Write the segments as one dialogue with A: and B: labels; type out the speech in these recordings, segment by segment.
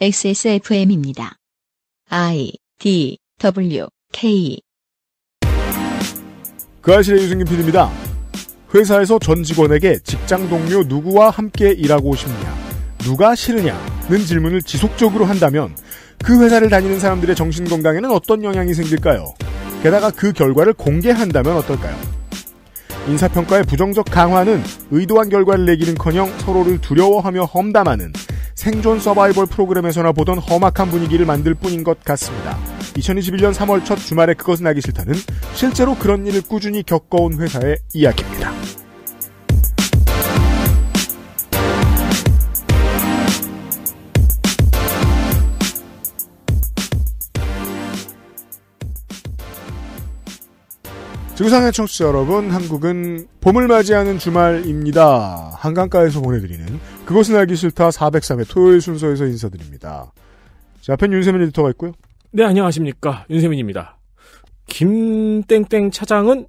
A: XSFM입니다. I
B: D W K
C: 그 아실의 유승균 PD입니다.
A: 회사에서 전 직원에게 직장 동료 누구와 함께 일하고 싶냐, 누가 싫으냐는 질문을 지속적으로 한다면 그 회사를 다니는 사람들의 정신 건강에는 어떤 영향이 생길까요? 게다가 그 결과를 공개한다면 어떨까요? 인사평가의 부정적 강화는 의도한 결과를 내기는커녕 서로를 두려워하며 험담하는 생존 서바이벌 프로그램에서나 보던 험악한 분위기를 만들 뿐인 것 같습니다. 2021년 3월 첫 주말에 그것은 하기 싫다는 실제로 그런 일을 꾸준히 겪어온 회사의 이야기입니다. 지구상의 청취자 여러분, 한국은 봄을 맞이하는 주말입니다. 한강가에서 보내드리는 그것은 알기 싫다 403회 토요일 순서에서 인사드립니다. 자, 앞엔 윤세민 리터가 있고요.
D: 네, 안녕하십니까. 윤세민입니다. 김땡땡 차장은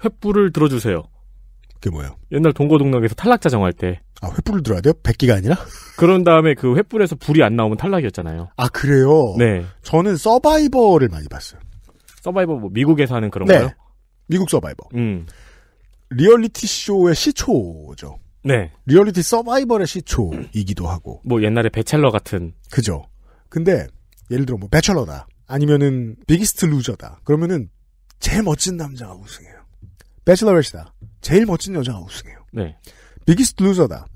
D: 횃불을 들어주세요. 그게 뭐예요? 옛날 동고동락에서 탈락자정할 때. 아,
A: 횃불을 들어야 돼요? 백기가 아니라?
D: 그런 다음에 그 횃불에서 불이 안 나오면 탈락이었잖아요.
A: 아, 그래요? 네. 저는 서바이벌을 많이 봤어요.
D: 서바이벌뭐 미국에서 하는 그런 네. 거요?
A: 미국 서바이벌 음. 리얼리티 쇼의 시초죠. 네. 리얼리티 서바이벌의 시초이기도 하고. 뭐 옛날에 배첼러 같은. 그죠. 근데 예를 들어 뭐 배첼러다. 아니면은 비기스트 루저다. 그러면은 제일 멋진 남자가 우승해요. 배첼러렛이다. 제일 멋진 여자가 우승해요. 네. 비기스트 루저다.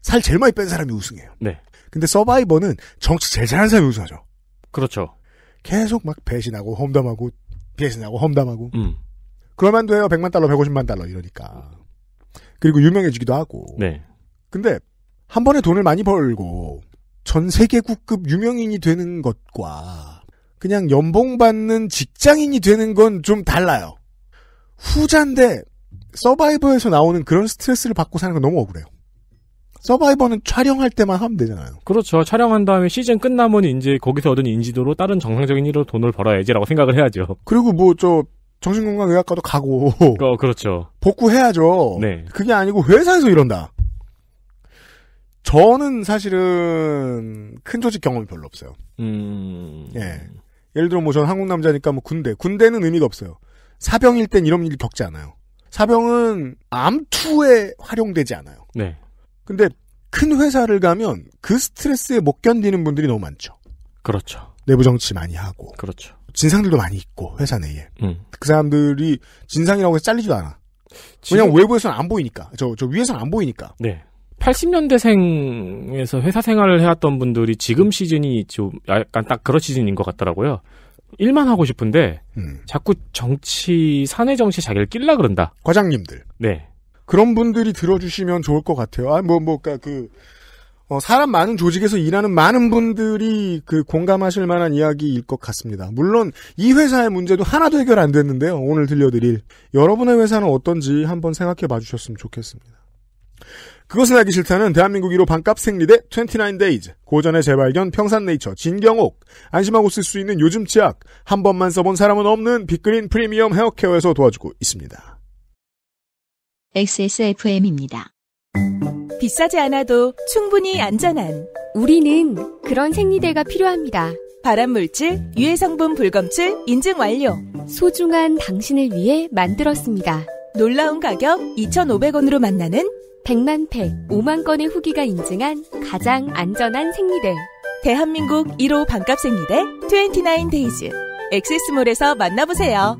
A: 살 제일 많이 뺀 사람이 우승해요. 네. 근데 서바이버는 정치 제일 잘하는 사람이 우승하죠. 그렇죠. 계속 막 배신하고 험담하고 배신하고 험담하고. 음. 그러면 돼요. 100만 달러, 150만 달러 이러니까. 그리고 유명해지기도 하고. 네. 근데 한 번에 돈을 많이 벌고 전 세계국급 유명인이 되는 것과 그냥 연봉 받는 직장인이 되는 건 좀 달라요. 후자인데 서바이버에서 나오는 그런 스트레스를 받고 사는 건 너무 억울해요. 서바이버는 촬영할 때만 하면 되잖아요.
D: 그렇죠. 촬영한 다음에 시즌 끝나면 이제 거기서 얻은 인지도로 다른 정상적인 일로 돈을 벌어야지라고 생각을 해야죠.
A: 그리고 뭐저 정신건강의학과도 가고. 어, 그렇죠. 복구해야죠. 네. 그게 아니고 회사에서 이런다. 저는 사실은 큰 조직 경험이 별로 없어요.
C: 음.
A: 예. 예를 들어 뭐 저는 한국 남자니까 뭐 군대. 군대는 의미가 없어요. 사병일 땐 이런 일이 겪지 않아요. 사병은 암투에 활용되지 않아요. 네. 근데 큰 회사를 가면 그 스트레스에 못 견디는 분들이 너무 많죠. 그렇죠. 내부 정치 많이 하고. 그렇죠. 진상들도 많이 있고 회사 내에 음. 그 사람들이 진상이라고 해서 잘리지도 않아. 왜냐 면 외부에서는 안 보이니까 저 저 위에서는 안 보이니까. 네. 80년대생에서
D: 회사 생활을 해왔던 분들이 지금 시즌이 좀 약간 딱 그런 시즌인 것 같더라고요. 일만 하고 싶은데 음. 자꾸 정치 사내 정치 자기를 낄라 그런다. 과장님들. 네.
A: 그런 분들이 들어주시면 좋을 것 같아요. 아 뭐뭐 뭐, 그러니까 그 어, 사람 많은 조직에서 일하는 많은 분들이 그 공감하실 만한 이야기일 것 같습니다. 물론 이 회사의 문제도 하나도 해결 안 됐는데요. 오늘 들려드릴 여러분의 회사는 어떤지 한번 생각해 봐주셨으면 좋겠습니다. 그것은 알기 싫다는 대한민국 1호 반값 생리대 29데이즈 고전의 재발견 평산네이처 진경옥 안심하고 쓸 수 있는 요즘 치약 한 번만 써본 사람은 없는 빅그린 프리미엄 헤어케어에서 도와주고 있습니다. XSFM입니다. 비싸지 않아도 충분히 안전한 우리는 그런 생리대가 필요합니다. 발암물질, 유해성분
B: 불검출 인증 완료. 소중한 당신을 위해 만들었습니다. 놀라운 가격 2,500원으로 만나는 100만 팩, 5만 건의 후기가 인증한 가장 안전한 생리대. 대한민국 1호 반값 생리대 29데이즈.
A: 엑세스몰에서 만나보세요.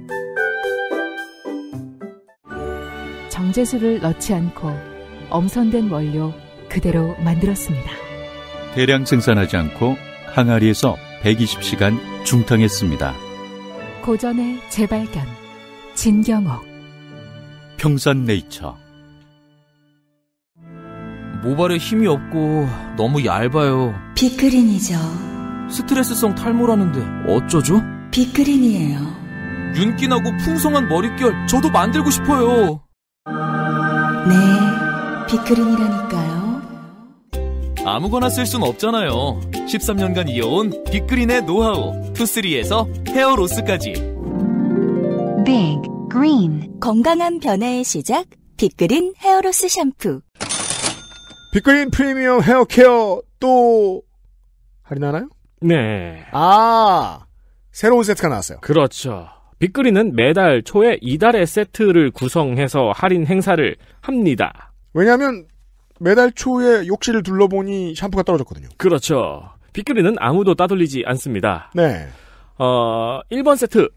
B: 정제수를 넣지 않고 엄선된 원료 그대로 만들었습니다. 대량 생산하지 않고 항아리에서 120시간 중탕했습니다. 고전의 재발견 진경옥
D: 평산네이처 모발에 힘이 없고 너무 얇아요.
B: 비크린이죠. 스트레스성 탈모라는데
D: 어쩌죠?
C: 비크린이에요.
B: 윤기나고 풍성한 머릿결 저도 만들고 싶어요.
A: 네. 빅그린이라니까요. 아무거나
D: 쓸 순 없잖아요. 13년간 이어온 빅그린의 노하우 투쓰리에서 헤어로스까지.
B: 빅 네, 그린 건강한 변화의 시작 빅그린 헤어로스 샴푸. 빅그린 프리미어 헤어케어
A: 또 할인하나요?
D: 네.
A: 아 새로운 세트가 나왔어요.
D: 그렇죠. 빅그린은 매달 초에 이달의 세트를 구성해서 할인 행사를 합니다.
A: 왜냐하면 매달 초에 욕실을 둘러보니
D: 샴푸가 떨어졌거든요. 그렇죠. 빗그리는 아무도 따돌리지 않습니다. 네. 어, 1번 세트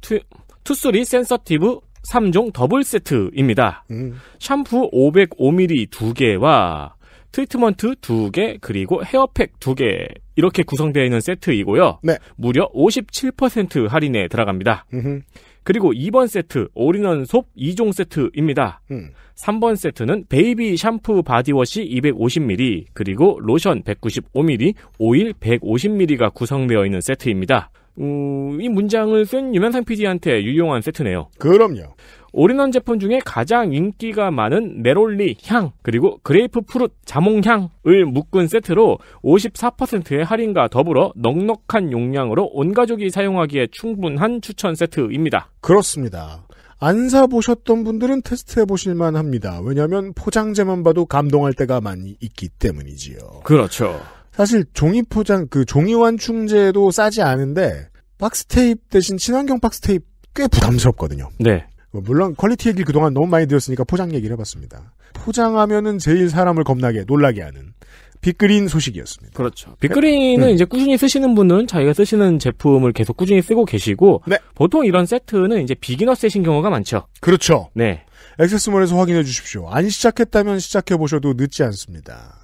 D: 투, 투쓰리 센서티브 3종 더블 세트입니다. 음. 샴푸 505ml 2개와 트리트먼트 2개 그리고 헤어팩 2개 이렇게 구성되어 있는 세트이고요. 네. 무려 57% 할인에 들어갑니다. 음흠. 그리고 2번 세트 올인원 솝 2종 세트입니다. 음. 3번 세트는 베이비 샴푸 바디워시 250ml 그리고 로션 195ml, 오일 150ml가 구성되어 있는 세트입니다. 음, 이 문장을 쓴유명상 PD한테 유용한 세트네요. 그럼요. 올인원 제품 중에 가장 인기가 많은 네롤리 향 그리고 그레이프 프루트 자몽향을 묶은 세트로 54%의 할인과 더불어 넉넉한 용량으로 온 가족이 사용하기에 충분한 추천 세트입니다.
A: 그렇습니다. 안 사보셨던 분들은 테스트해보실만 합니다. 왜냐하면 포장재만 봐도 감동할 때가 많이 있기 때문이지요. 그렇죠. 사실 종이 포장, 그 종이 완충제도 싸지 않은데 박스 테이프 대신 친환경 박스 테이프 꽤 부담스럽거든요. 네. 뭐 물론 퀄리티 얘기를 그동안 너무 많이 들었으니까 포장 얘기를 해봤습니다. 포장하면은 제일 사람을 겁나게 놀라게 하는 빅그린 소식이었습니다. 그렇죠. 네. 빅그린은 네. 이제
D: 꾸준히 쓰시는 분은 자기가 쓰시는 제품을 계속 꾸준히 쓰고 계시고 네. 보통 이런 세트는 이제 비기너 셋신 경우가 많죠. 그렇죠. 네.
A: 액세스몰에서 확인해 주십시오. 안 시작했다면 시작해 보셔도 늦지 않습니다.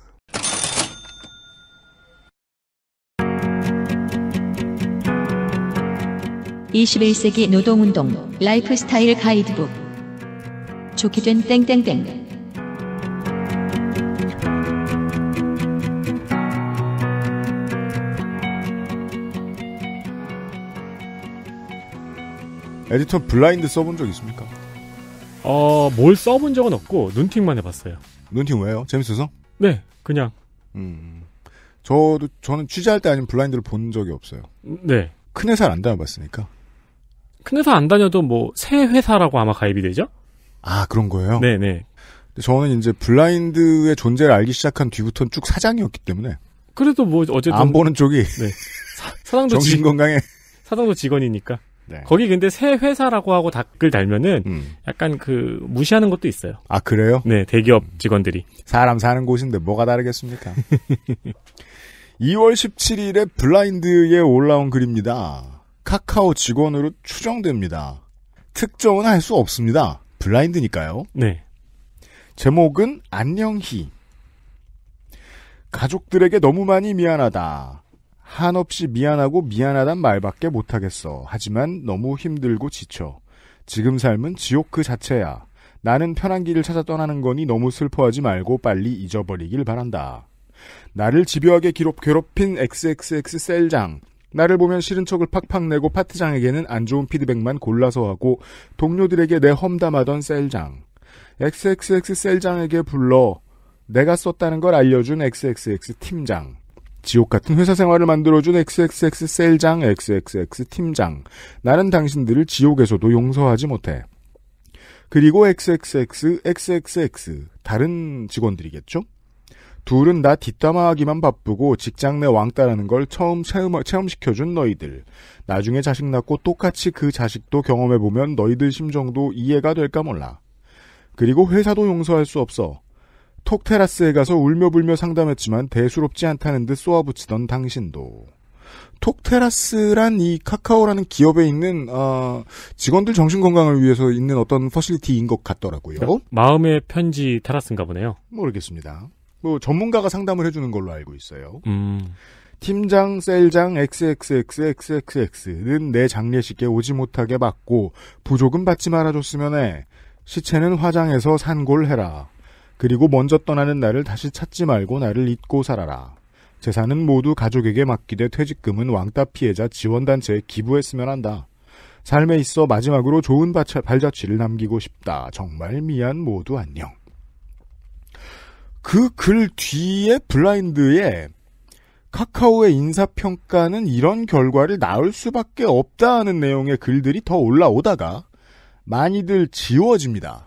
B: 21세기 노동운동 라이프스타일 가이드북 좋게 된 땡땡땡
A: 에디터 블라인드 써본 적 있습니까? 어, 뭘 써본 적은 없고 눈팅만 해봤어요. 눈팅 왜요? 재밌어서? 네, 그냥. 음, 음. 저도 저는 취재할 때 아닌 블라인드를 본 적이 없어요. 네. 큰 회사를 안 다녀봤으니까.
D: 큰 회사 안 다녀도 뭐 새 회사라고 아마 가입이 되죠?
A: 아 그런 거예요? 네네. 네. 저는 이제 블라인드의 존재를 알기 시작한 뒤부터는 쭉 사장이었기 때문에.
D: 그래도 뭐 어쨌든 안 보는 쪽이 네. 사, 장도 정신 건강에 사장도 직원이니까. 네. 거기 근데 새 회사라고 하고 댓을 달면은 음. 약간 그 무시하는 것도
A: 있어요. 아 그래요? 네 대기업 직원들이 사람 사는 곳인데 뭐가 다르겠습니까? 2월 17일에 블라인드에 올라온 글입니다. 카카오 직원으로 추정됩니다. 특정은 할 수 없습니다. 블라인드니까요. 네. 제목은 안녕히. 가족들에게 너무 많이 미안하다. 한없이 미안하고 미안하단 말밖에 못하겠어. 하지만 너무 힘들고 지쳐. 지금 삶은 지옥 그 자체야. 나는 편한 길을 찾아 떠나는 거니 너무 슬퍼하지 말고 빨리 잊어버리길 바란다. 나를 집요하게 괴롭힌 XXX 셀장. 나를 보면 싫은 척을 팍팍 내고 파트장에게는 안 좋은 피드백만 골라서 하고 동료들에게 내 험담하던 셀장. XXX 셀장에게 불러 내가 썼다는 걸 알려준 XXX 팀장. 지옥 같은 회사 생활을 만들어준 XXX 셀장, XXX 팀장. 나는 당신들을 지옥에서도 용서하지 못해. 그리고 XXX, XXX. 다른 직원들이겠죠? 둘은 나 뒷담화하기만 바쁘고 직장 내 왕따라는 걸 처음 체험, 체험시켜준 너희들. 나중에 자식 낳고 똑같이 그 자식도 경험해보면 너희들 심정도 이해가 될까 몰라. 그리고 회사도 용서할 수 없어. 톡 테라스에 가서 울며불며 상담했지만 대수롭지 않다는 듯 쏘아붙이던 당신도. 톡 테라스란 이 카카오라는 기업에 있는 어, 직원들 정신 건강을 위해서 있는 어떤 퍼실리티인 것 같더라고요. 그러니까 마음의 편지 테라스인가 보네요. 모르겠습니다. 뭐 전문가가 상담을 해주는 걸로 알고 있어요. 음. 팀장, 셀장, XXXXXX는 내 장례식에 오지 못하게 막고 부족은 받지 말아줬으면 해. 시체는 화장해서 산골해라. 그리고 먼저 떠나는 나를 다시 찾지 말고 나를 잊고 살아라. 재산은 모두 가족에게 맡기되 퇴직금은 왕따 피해자 지원단체에 기부했으면 한다. 삶에 있어 마지막으로 좋은 발자취를 남기고 싶다. 정말 미안 모두 안녕. 그글 뒤에 블라인드에 카카오의 인사평가는 이런 결과를 낳을 수밖에 없다 는 내용의 글들이 더 올라오다가 많이들 지워집니다.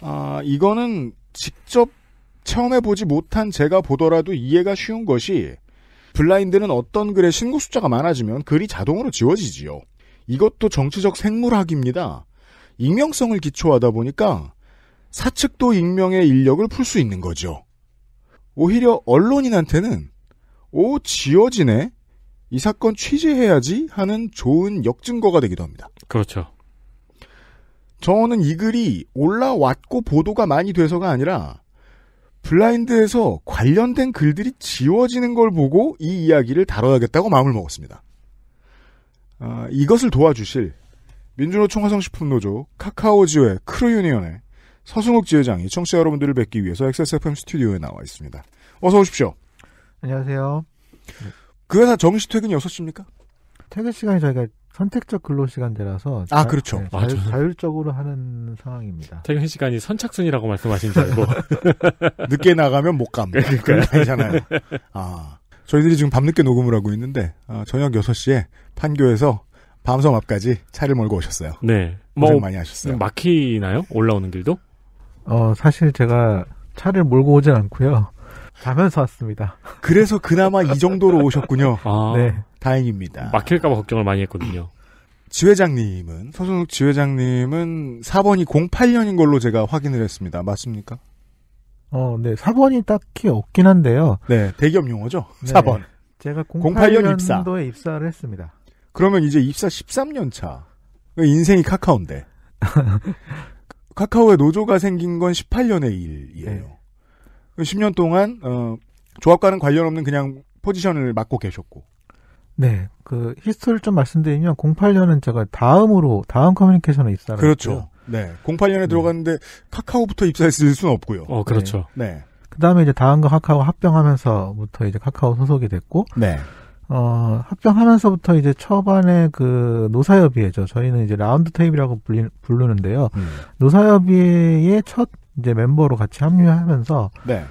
A: 아, 이거는 직접 체험해보지 못한 제가 보더라도 이해가 쉬운 것이 블라인드는 어떤 글의 신고 숫자가 많아지면 글이 자동으로 지워지지요. 이것도 정치적 생물학입니다. 익명성을 기초하다 보니까 사측도 익명의 인력을 풀 수 있는 거죠. 오히려 언론인한테는 오 지어지네 이 사건 취재해야지 하는 좋은 역증거가 되기도 합니다. 그렇죠. 저는 이 글이 올라왔고 보도가 많이 돼서가 아니라 블라인드에서 관련된 글들이 지워지는 걸 보고 이 이야기를 다뤄야겠다고 마음을 먹었습니다. 아, 이것을 도와주실 민주노총 화성식품노조, 카카오지회, 크루유니언의 서승욱 지회장이 청취자 여러분들을 뵙기 위해서 XSFM 스튜디오에 나와 있습니다. 어서 오십시오.
B: 안녕하세요. 그 회사 정식 퇴근이 6시입니까? 퇴근 시간이 저희가 선택적 근로 시간대라서 아 자, 그렇죠 네, 자유, 자율적으로 하는 상황입니다. 퇴근 시간이
D: 선착순이라고 말씀하신 줄 알고 늦게 나가면 못 갑니다. 네, 그러니까잖아요. 아
A: 저희들이 지금 밤늦게 녹음을 하고 있는데 아, 저녁 6시에 판교에서
B: 밤섬 앞까지 차를 몰고 오셨어요.
D: 네, 뭐 고생 뭐, 많이 하셨어요. 막히나요? 올라오는 길도?
B: 어, 사실 제가 차를 몰고 오진 않고요. 자면서 왔습니다.
A: 그래서 그나마 이 정도로 오셨군요. 아, 네. 다행입니다. 막힐까봐 걱정을 많이 했거든요.
B: 지회장님은,
A: 서순욱 지회장님은 4번이 08년인 걸로 제가 확인을 했습니다. 맞습니까?
B: 어, 네. 4번이 딱히 없긴 한데요. 네. 대기업
A: 용어죠? 네. 4번. 제가 08년 08년도에
B: 입사. 를 했습니다.
A: 그러면 이제 입사 13년 차. 그 인생이 카카오인데. 카카오에 노조가 생긴 건 18년의 일이에요. 네. 10년 그 동안 어, 조합과는 관련 없는 그냥 포지션을 맡고 계셨고.
B: 네, 그 히스토리를 좀 말씀드리면 08년은 제가 다음으로 다음 커뮤니케이션에 입사를 그렇죠. 했고요.
A: 네, 08년에 네. 들어갔는데 카카오부터 입사했을 수는 없고요. 어, 그렇죠. 네. 네.
B: 그다음에 이제 다음과 카카오 합병하면서부터 이제 카카오 소속이 됐고, 네. 어, 합병하면서부터 이제 초반에 그 노사협의회죠. 저희는 이제 라운드 테이블이라고 불리, 부르는데요. 음. 노사협의회의 첫 이제 멤버로 같이 합류하면서 네.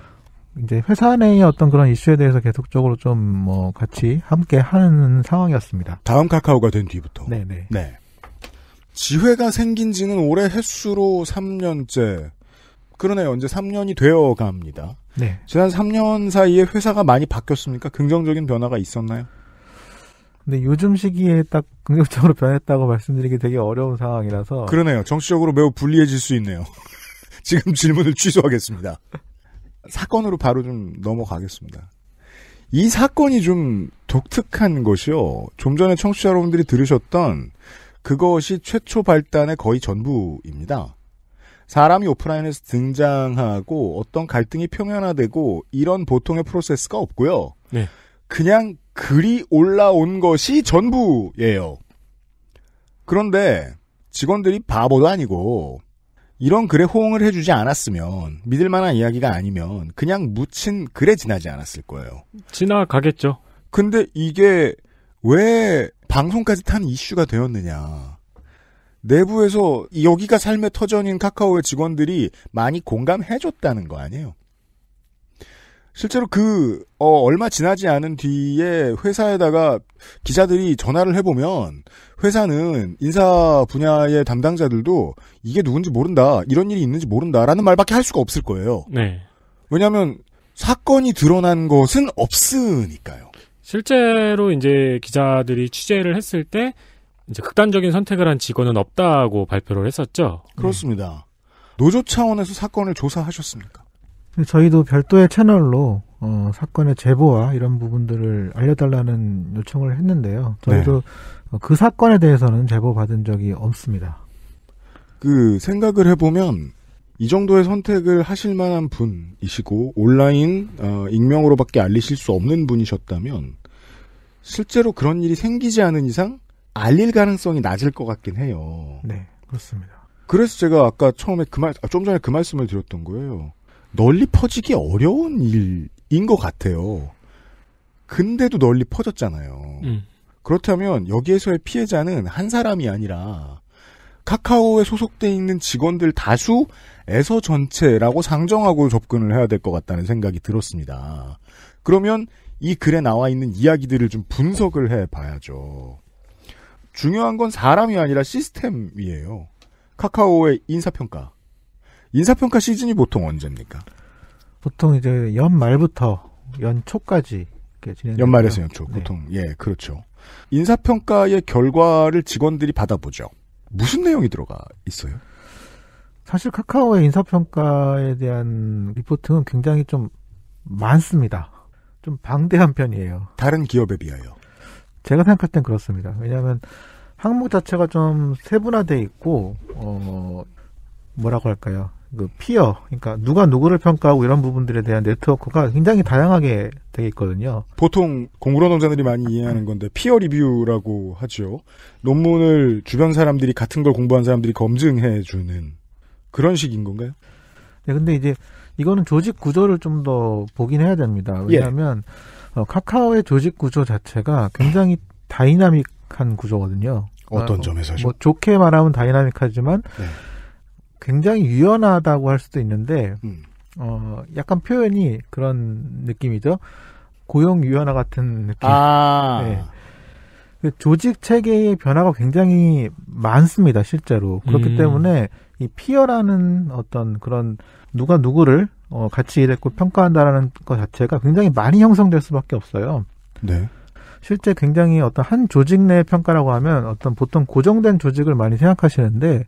B: 이제 회사 내의 어떤 그런 이슈에 대해서 계속적으로 좀 뭐 같이 함께 하는 상황이었습니다.
A: 다음 카카오가 된 뒤부터. 네네. 네. 네. 지회가 생긴 지는 올해 횟수로 3년째. 그러네요. 이제 3년이 되어 갑니다. 네. 지난 3년 사이에 회사가 많이
B: 바뀌었습니까? 긍정적인 변화가 있었나요? 근데 요즘 시기에 딱 긍정적으로 변했다고 말씀드리기 되게 어려운 상황이라서
A: 그러네요. 정치적으로 매우 불리해질 수 있네요. 지금 질문을 취소하겠습니다. 사건으로 바로 좀 넘어가겠습니다. 이 사건이 좀 독특한 것이요. 좀 전에 청취자 여러분들이 들으셨던 그것이 최초 발단의 거의 전부입니다. 사람이 오프라인에서 등장하고 어떤 갈등이 표면화되고 이런 보통의 프로세스가 없고요. 네. 그냥 글이 올라온 것이 전부예요. 그런데 직원들이 바보도 아니고 이런 글에 호응을 해주지 않았으면 믿을 만한 이야기가 아니면 그냥 묻힌 글에 지나지 않았을 거예요. 지나가겠죠. 근데 이게 왜 방송까지 탄 이슈가 되었느냐. 내부에서 여기가 삶의 터전인 카카오의 직원들이 많이 공감해줬다는 거 아니에요. 실제로 그, 어, 얼마 지나지 않은 뒤에 회사에다가 기자들이 전화를 해보면 회사는 인사 분야의 담당자들도 이게 누군지 모른다, 이런 일이 있는지 모른다라는 말밖에 할 수가 없을 거예요. 네. 왜냐면 하 사건이 드러난 것은 없으니까요.
D: 실제로 이제 기자들이 취재를 했을 때 이제 극단적인 선택을 한 직원은 없다고 발표를 했었죠. 그렇습니다. 노조 차원에서
A: 사건을 조사하셨습니까?
B: 저희도 별도의 채널로 어, 사건의 제보와 이런 부분들을 알려달라는 요청을 했는데요. 저희도 네. 그 사건에 대해서는 제보 받은 적이 없습니다.
A: 그 생각을 해보면 이 정도의 선택을 하실 만한 분이시고 온라인 어, 익명으로밖에 알리실 수 없는 분이셨다면 실제로 그런 일이 생기지 않은 이상 알릴 가능성이 낮을 것 같긴 해요. 네, 그렇습니다. 그래서 제가 아까 처음에 그 말, 아, 좀 전에 그 말씀을 드렸던 거예요. 널리 퍼지기 어려운 일인 것 같아요. 근데도 널리 퍼졌잖아요. 음. 그렇다면 여기에서의 피해자는 한 사람이 아니라 카카오에 소속돼 있는 직원들 다수에서 전체라고 상정하고 접근을 해야 될 것 같다는 생각이 들었습니다. 그러면 이 글에 나와 있는 이야기들을 좀 분석을 해 봐야죠. 중요한 건 사람이 아니라 시스템이에요. 카카오의 인사평가. 인사평가 시즌이 보통
B: 언제입니까? 보통 이제 연말부터 연초까지
A: 진행. 연말에서 연초 네. 보통 예 그렇죠. 인사평가의 결과를 직원들이 받아보죠. 무슨 내용이 들어가 있어요?
B: 사실 카카오의 인사평가에 대한 리포트는 굉장히 좀 많습니다. 좀 방대한 편이에요. 다른 기업에 비하여. 제가 생각할 땐 그렇습니다. 왜냐하면 항목 자체가 좀 세분화돼 있고 어 뭐라고 할까요? 그 피어 그러니까 누가 누구를 평가하고 이런 부분들에 대한 네트워크가 굉장히 다양하게 되어 있거든요. 보통 공부노동자들이 많이 이해하는 건데 피어 리뷰라고 하죠.
A: 논문을 주변 사람들이 같은 걸 공부한 사람들이 검증해 주는 그런 식인 건가요?
B: 네, 근데 이제 이거는 조직 구조를 좀 더 보긴 해야 됩니다. 예. 왜냐하면 예. 어, 카카오의 조직 구조 자체가 굉장히 다이나믹한 구조거든요. 어떤 어, 점에서뭐 좋게 말하면 다이나믹하지만 네. 굉장히 유연하다고 할 수도 있는데 음. 어 약간 표현이 그런 느낌이죠. 고용 유연화 같은 느낌. 아. 네. 그 조직 체계의 변화가 굉장히 많습니다, 실제로. 그렇기 음. 때문에 이 피어라는 어떤 그런 누가 누구를 어, 같이 일했고 평가한다라는 것 자체가 굉장히 많이 형성될 수밖에 없어요. 네. 실제 굉장히 어떤 한 조직 내 평가라고 하면 어떤 보통 고정된 조직을 많이 생각하시는데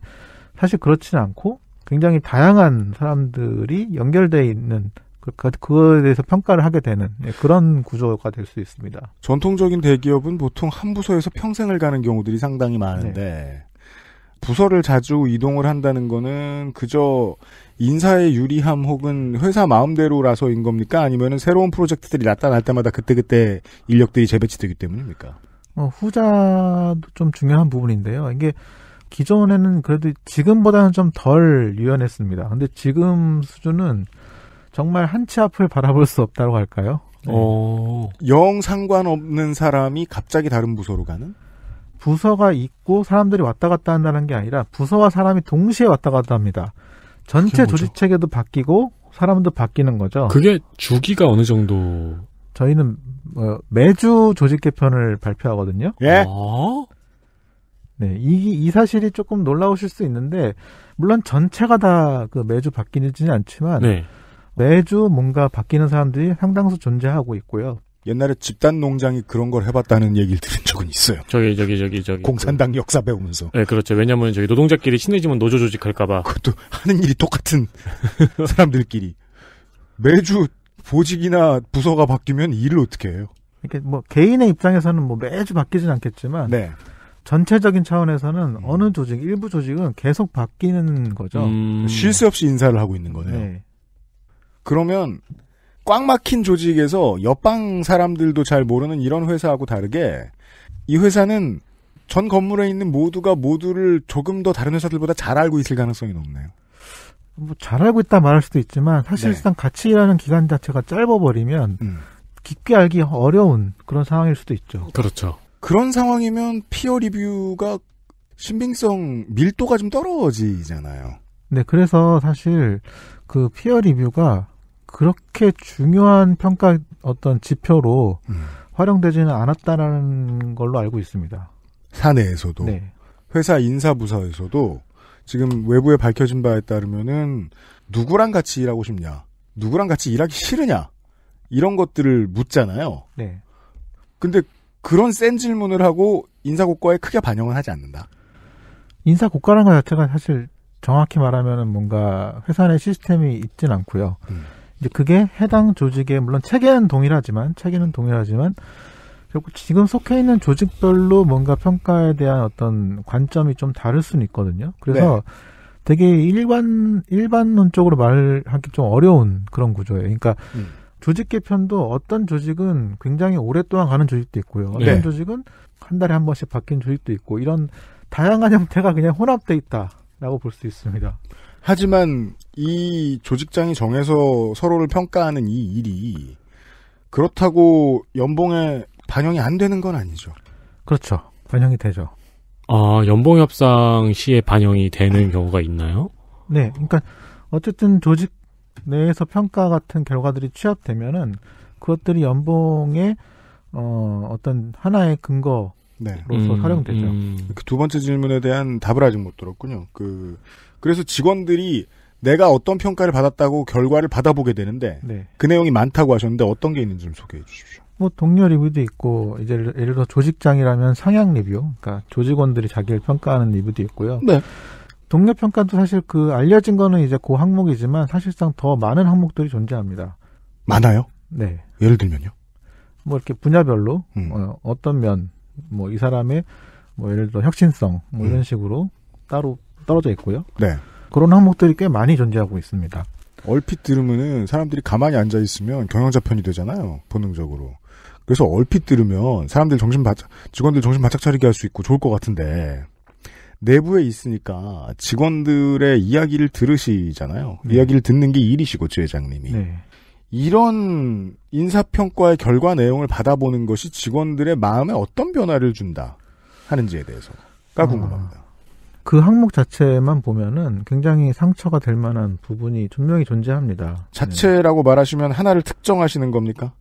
B: 사실 그렇지는 않고 굉장히 다양한 사람들이 연결돼 있는 그, 그, 그거에 대해서 평가를 하게 되는 예, 그런 구조가 될 수 있습니다. 전통적인 대기업은 보통 한 부서에서 평생을 가는 경우들이 상당히
A: 많은데 네. 부서를 자주 이동을 한다는 거는 그저 인사의 유리함 혹은 회사 마음대로라서인 겁니까? 아니면 은 새로운 프로젝트들이 나타날 때마다 그때그때 인력들이 재배치되기 때문입니까?
B: 어, 후자도 좀 중요한 부분인데요. 이게 기존에는 그래도 지금보다는 좀 덜 유연했습니다. 근데 지금 수준은 정말 한치 앞을 바라볼 수 없다고 할까요? 네. 어... 영 상관없는 사람이 갑자기 다른 부서로 가는? 부서가 있고 사람들이 왔다 갔다 한다는 게 아니라 부서와 사람이 동시에 왔다 갔다 합니다. 전체 조직 체계도 바뀌고 사람도 바뀌는 거죠. 그게 주기가 어느 정도? 저희는 어, 매주 조직 개편을 발표하거든요. 예. 아~ 네, 이, 이 사실이 조금 놀라우실 수 있는데 물론 전체가 다 그 매주 바뀌지는 는 않지만 네. 매주 뭔가 바뀌는 사람들이 상당수 존재하고 있고요.
A: 옛날에 집단 농장이 그런 걸 해봤다는 얘기를 들은 적은 있어요. 저기 저기 저기 저기 공산당 그, 역사 배우면서. 네 그렇죠. 왜냐하면 저기 노동자끼리 친해지면 노조 조직할까봐. 그것도 하는 일이 똑같은
B: 사람들끼리 매주 보직이나 부서가 바뀌면 일을 어떻게 해요? 이렇게 뭐 개인의 입장에서는 뭐 매주 바뀌진 않겠지만 네. 전체적인 차원에서는 음. 어느 조직 일부 조직은 계속 바뀌는 거죠. 음. 쉴새
A: 없이 인사를 하고 있는 거네요. 네. 그러면 꽉 막힌 조직에서 옆방 사람들도 잘 모르는 이런 회사하고 다르게 이 회사는 전 건물에 있는 모두가 모두를 조금 더 다른 회사들보다 잘 알고 있을 가능성이 높네요.
B: 뭐 잘 알고 있다 말할 수도 있지만 사실상 네. 같이 일하는 기간 자체가 짧아버리면 음. 깊게 알기 어려운 그런 상황일 수도 있죠. 그렇죠. 그런 상황이면 피어 리뷰가 신빙성 밀도가 좀 떨어지잖아요. 네, 그래서 사실 그 피어 리뷰가 그렇게 중요한 평가 어떤 지표로 음. 활용되지는 않았다라는 걸로 알고 있습니다. 사내에서도 네.
A: 회사 인사부서에서도 지금 외부에 밝혀진 바에 따르면은 누구랑 같이 일하고 싶냐, 누구랑 같이 일하기 싫으냐 이런 것들을 묻잖아요. 네. 근데 그런 센 질문을 하고 인사고과에 크게 반영은 하지 않는다.
B: 인사고과라는 것 자체가 사실 정확히 말하면 뭔가 회사 내 시스템이 있진 않고요. 음. 이제 그게 해당 조직에 물론 체계는 동일하지만 체계는 동일하지만 결국 지금 속해 있는 조직별로 뭔가 평가에 대한 어떤 관점이 좀 다를 수는 있거든요. 그래서 네. 되게 일반 일반론적으로 말하기 좀 어려운 그런 구조예요. 그러니까 음. 조직 개편도 어떤 조직은 굉장히 오랫동안 가는 조직도 있고요. 어떤 네. 조직은 한 달에 한 번씩 바뀐 조직도 있고 이런 다양한 형태가 그냥 혼합돼 있다라고 볼 수 있습니다. 하지만
A: 이 조직장이 정해서 서로를 평가하는 이 일이 그렇다고 연봉에 반영이 안 되는 건 아니죠.
B: 그렇죠. 반영이 되죠.
D: 아, 연봉 협상 시에 반영이 되는 경우가 있나요?
B: 네. 그러니까 어쨌든 조직 내에서 평가 같은 결과들이 취합되면은 그것들이 연봉에 어, 어떤 하나의 근거로서 네. 음, 활용되죠.
A: 음. 음. 그두 번째 질문에 대한 답을 아직 못 들었군요. 그 그래서 직원들이 내가 어떤 평가를 받았다고 결과를 받아보게 되는데 네. 그 내용이 많다고 하셨는데 어떤 게 있는지 좀 소개해 주십시오.
B: 뭐 동료 리뷰도 있고 이제 예를 들어 조직장이라면 상향 리뷰, 그러니까 조직원들이 자기를 평가하는 리뷰도 있고요. 네. 동료 평가도 사실 그 알려진 거는 이제 그 항목이지만 사실상 더 많은 항목들이 존재합니다. 많아요? 네. 예를 들면요? 뭐 이렇게 분야별로 음. 어, 떤 면, 뭐 이 사람의 뭐 예를 들어 혁신성 뭐 음. 이런 식으로 따로 떨어져 있고요. 네. 그런 항목들이 꽤 많이 존재하고
A: 있습니다. 얼핏 들으면은 사람들이 가만히 앉아 있으면 경영자 편이 되잖아요. 본능적으로. 그래서 얼핏 들으면 사람들 정신 바짝 직원들 정신 바짝 차리게 할 수 있고 좋을 것 같은데 내부에 있으니까 직원들의 이야기를 들으시잖아요. 네. 이야기를 듣는 게 일이시고 지회장님이. 네. 이런 인사평가의 결과 내용을 받아보는 것이 직원들의 마음에 어떤 변화를 준다 하는지에 대해서가 아. 궁금합니다.
B: 아, 그 항목 자체만 보면은 굉장히 상처가 될 만한 부분이 분명히 존재합니다.
A: 자체라고 네. 말하시면 하나를 특정하시는 겁니까?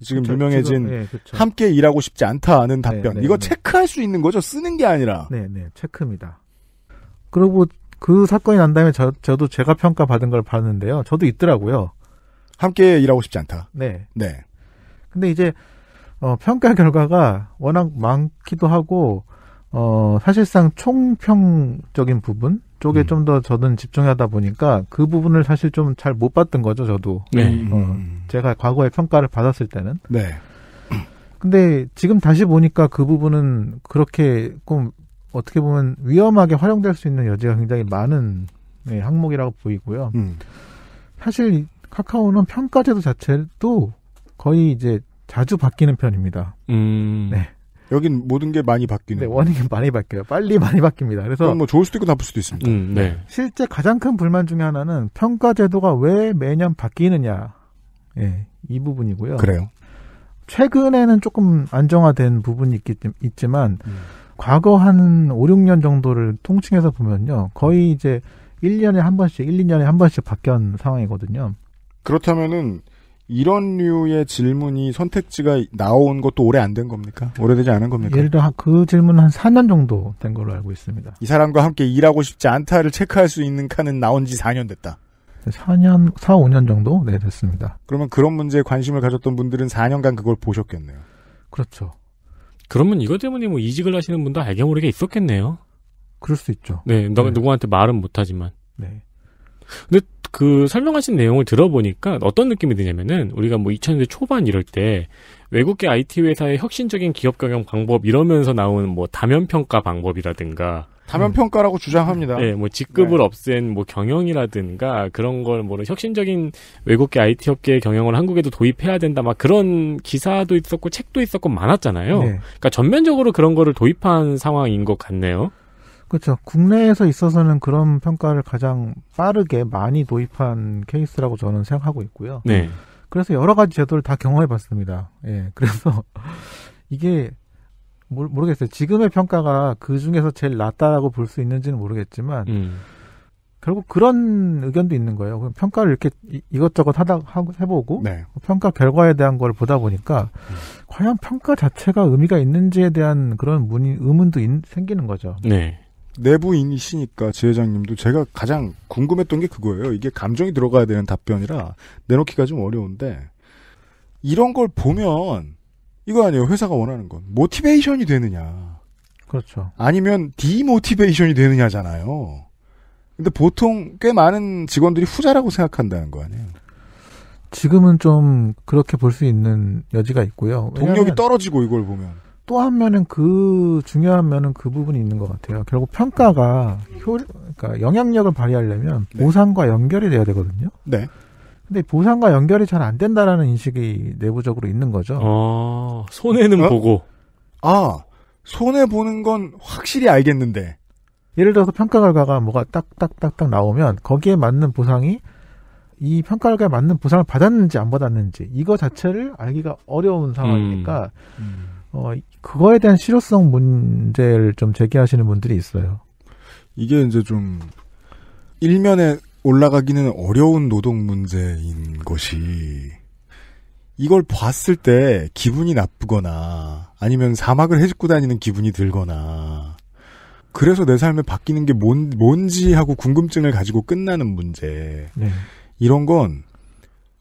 A: 지금 그쵸, 그렇죠. 유명해진 지금, 네, 함께 일하고 싶지 않다는 네, 답변. 네, 이거 네. 체크할 수 있는 거죠? 쓰는 게 아니라.
B: 네, 네, 체크입니다. 그리고 그 사건이 난 다음에 저, 저도 제가 평가받은 걸 봤는데요. 저도 있더라고요. 함께 일하고 싶지 않다. 네. 네. 근데 이제 어, 평가 결과가 워낙 많기도 하고 어, 사실상 총평적인 부분 쪽에 음. 좀더 저는 집중하다 보니까 그 부분을 사실 좀 잘 못 봤던 거죠, 저도. 네. 어, 제가 과거에 평가를 받았을 때는. 네. 근데 지금 다시 보니까 그 부분은 그렇게 좀 어떻게 보면 위험하게 활용될 수 있는 여지가 굉장히 많은 네, 항목이라고 보이고요. 음. 사실 카카오는 평가제도 자체도 거의 이제 자주 바뀌는 편입니다.
A: 음. 네. 여긴 모든 게 많이 바뀌는. 네, 원인이 많이 바뀌어요.
B: 빨리 많이 바뀝니다. 그래서 뭐 좋을 수도 있고 나쁠 수도 있습니다. 음, 네. 네. 실제 가장 큰 불만 중에 하나는 평가 제도가 왜 매년 바뀌느냐. 예, 네, 이 부분이고요. 그래요. 최근에는 조금 안정화된 부분이 있기, 있지만 음. 과거 한 5, 6년 정도를 통칭해서 보면요. 거의 음. 이제 1년에 한 번씩, 1, 2년에 한 번씩 바뀐 상황이거든요.
A: 그렇다면은 이런 류의 질문이 선택지가 나온 것도 오래 안 된 겁니까? 오래되지 않은 겁니까?
B: 예를 들어 그 질문 한 4년 정도 된 걸로 알고 있습니다. 이
A: 사람과 함께 일하고 싶지 않다를 체크할 수 있는 칸은 나온 지 4년 됐다.
B: 4년, 4, 5년 정도? 네, 됐습니다.
A: 그러면 그런 문제에 관심을 가졌던 분들은 4년간 그걸
D: 보셨겠네요. 그렇죠. 그러면 이것 때문에 뭐 이직을 하시는 분도 알게 모르게 있었겠네요.
B: 그럴 수 있죠. 네, 네.
D: 누구한테 말은 못하지만. 네. 근데 그 설명하신 내용을 들어보니까 어떤 느낌이 드냐면은 우리가 뭐 2000년대 초반 이럴 때 외국계 IT 회사의 혁신적인 기업 경영 방법 이러면서 나온 뭐 다면 평가 방법이라든가 다면 음.
A: 평가라고 음. 주장합니다. 네,
D: 뭐 직급을 네. 없앤 뭐 경영이라든가 그런 걸뭐 혁신적인 외국계 IT 업계 의 경영을 한국에도 도입해야 된다 막 그런 기사도 있었고 책도 있었고 많았잖아요. 네. 그러니까 전면적으로 그런 거를 도입한 상황인 것 같네요.
B: 그렇죠. 국내에서 있어서는 그런 평가를 가장 빠르게 많이 도입한 케이스라고 저는 생각하고 있고요. 네. 그래서 여러 가지 제도를 다 경험해 봤습니다. 예. 그래서 이게 모르, 겠어요 지금의 평가가 그 중에서 제일 낫다라고볼 수 있는지는 모르겠지만 음. 결국 그런 의견도 있는 거예요. 그럼 평가를 이렇게 이것저것 하다 하고 해보고 네. 평가 결과에 대한 걸 보다 보니까 음. 과연 평가 자체가 의미가 있는지에 대한 그런 문의, 의문도 인, 생기는 거죠.
A: 네. 내부인이시니까 지회장님도 제가 가장 궁금했던 게 그거예요. 이게 감정이 들어가야 되는 답변이라 내놓기가 좀 어려운데 이런 걸 보면 이거 아니에요. 회사가 원하는 건 모티베이션이 되느냐. 그렇죠. 아니면 디모티베이션이 되느냐잖아요. 근데 보통 꽤 많은 직원들이 후자라고
B: 생각한다는 거 아니에요. 지금은 좀 그렇게 볼 수 있는 여지가 있고요. 동력이
A: 떨어지고 이걸 보면.
B: 또 한면은 그 중요한 면은 그 부분이 있는 것 같아요. 결국 평가가 효, 그러니까 영향력을 발휘하려면 네. 보상과 연결이 돼야 되거든요. 네. 근데 보상과 연결이 잘 안 된다라는 인식이 내부적으로 있는 거죠. 아, 손해는 어? 보고. 아, 손해 보는 건 확실히 알겠는데. 예를 들어서 평가 결과가 뭐가 딱딱딱딱 나오면 거기에 맞는 보상이 이 평가 결과에 맞는 보상을 받았는지 안 받았는지 이거 자체를 알기가 어려운
C: 상황이니까 음.
B: 음. 어, 그거에 대한 실효성 문제를 좀 제기하시는 분들이 있어요. 이게 이제 좀 일면에 올라가기는
A: 어려운 노동 문제인 것이 이걸 봤을 때 기분이 나쁘거나 아니면 사막을 헤집고 다니는 기분이 들거나 그래서 내 삶에 바뀌는 게 뭔, 뭔지 하고 궁금증을 가지고 끝나는 문제. 네. 이런 건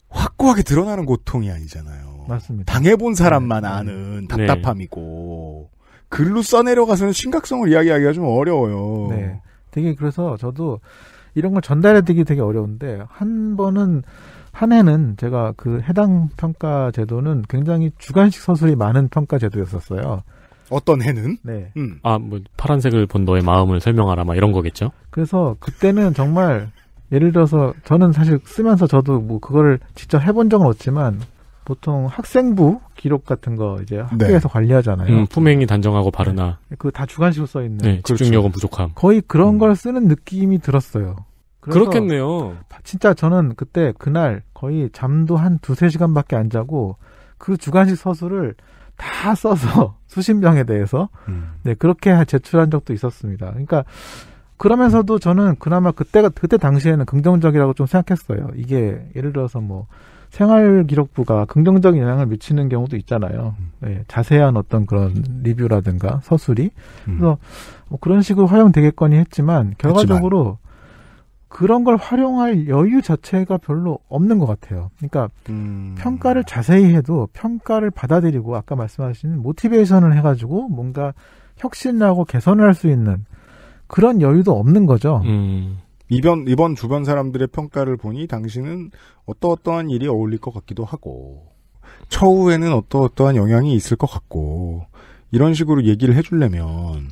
A: 확고하게 드러나는 고통이 아니잖아요. 맞습니다. 당해본 사람만 네. 아는 네. 답답함이고 글로 써내려가서는 심각성을 이야기하기가
B: 좀 어려워요. 네. 되게 그래서 저도 이런 걸 전달해드리기 되게 어려운데 한 번은 한 해는 제가 그 해당 평가 제도는 굉장히 주관식 서술이 많은 평가 제도였었어요. 어떤 해는? 네. 음.
D: 아, 뭐 파란색을 본 너의 마음을 설명하라 막 이런 거겠죠.
B: 그래서 그때는 정말 예를 들어서 저는 사실 쓰면서 저도 뭐 그거를 직접 해본 적은 없지만 보통 학생부 기록 같은 거 이제 네. 학교에서 네. 관리하잖아요. 음,
D: 품행이 단정하고 바르나.
B: 네. 그다 주관식으로 써 있는. 네, 그렇죠. 집중력은 부족함. 거의 그런 음. 걸 쓰는 느낌이 들었어요. 그렇겠네요. 진짜 저는 그때 그날 거의 잠도 한 두세 시간밖에 안 자고 그 주관식 서술을 다 써서 수신병에 대해서 음. 네 그렇게 제출한 적도 있었습니다. 그러니까 그러면서도 저는 그나마 그때가 그때 당시에는 긍정적이라고 좀 생각했어요. 이게 예를 들어서 뭐 생활기록부가 긍정적인 영향을 미치는 경우도 있잖아요. 네, 자세한 어떤 그런 음. 리뷰라든가 서술이 음. 그래서 뭐 그런 식으로 활용되겠거니 했지만 결과적으로 했지만. 그런 걸 활용할 여유 자체가 별로 없는 것 같아요. 그러니까 음. 평가를 자세히 해도 평가를 받아들이고 아까 말씀하신 모티베이션을 해가지고 뭔가 혁신하고 개선을 할 수 있는 그런 여유도 없는 거죠. 음.
A: 이번 이번 주변 사람들의 평가를 보니 당신은 어떠어떠한 일이 어울릴 것 같기도 하고 처우에는 어떠어떠한 영향이 있을 것 같고 이런 식으로 얘기를 해주려면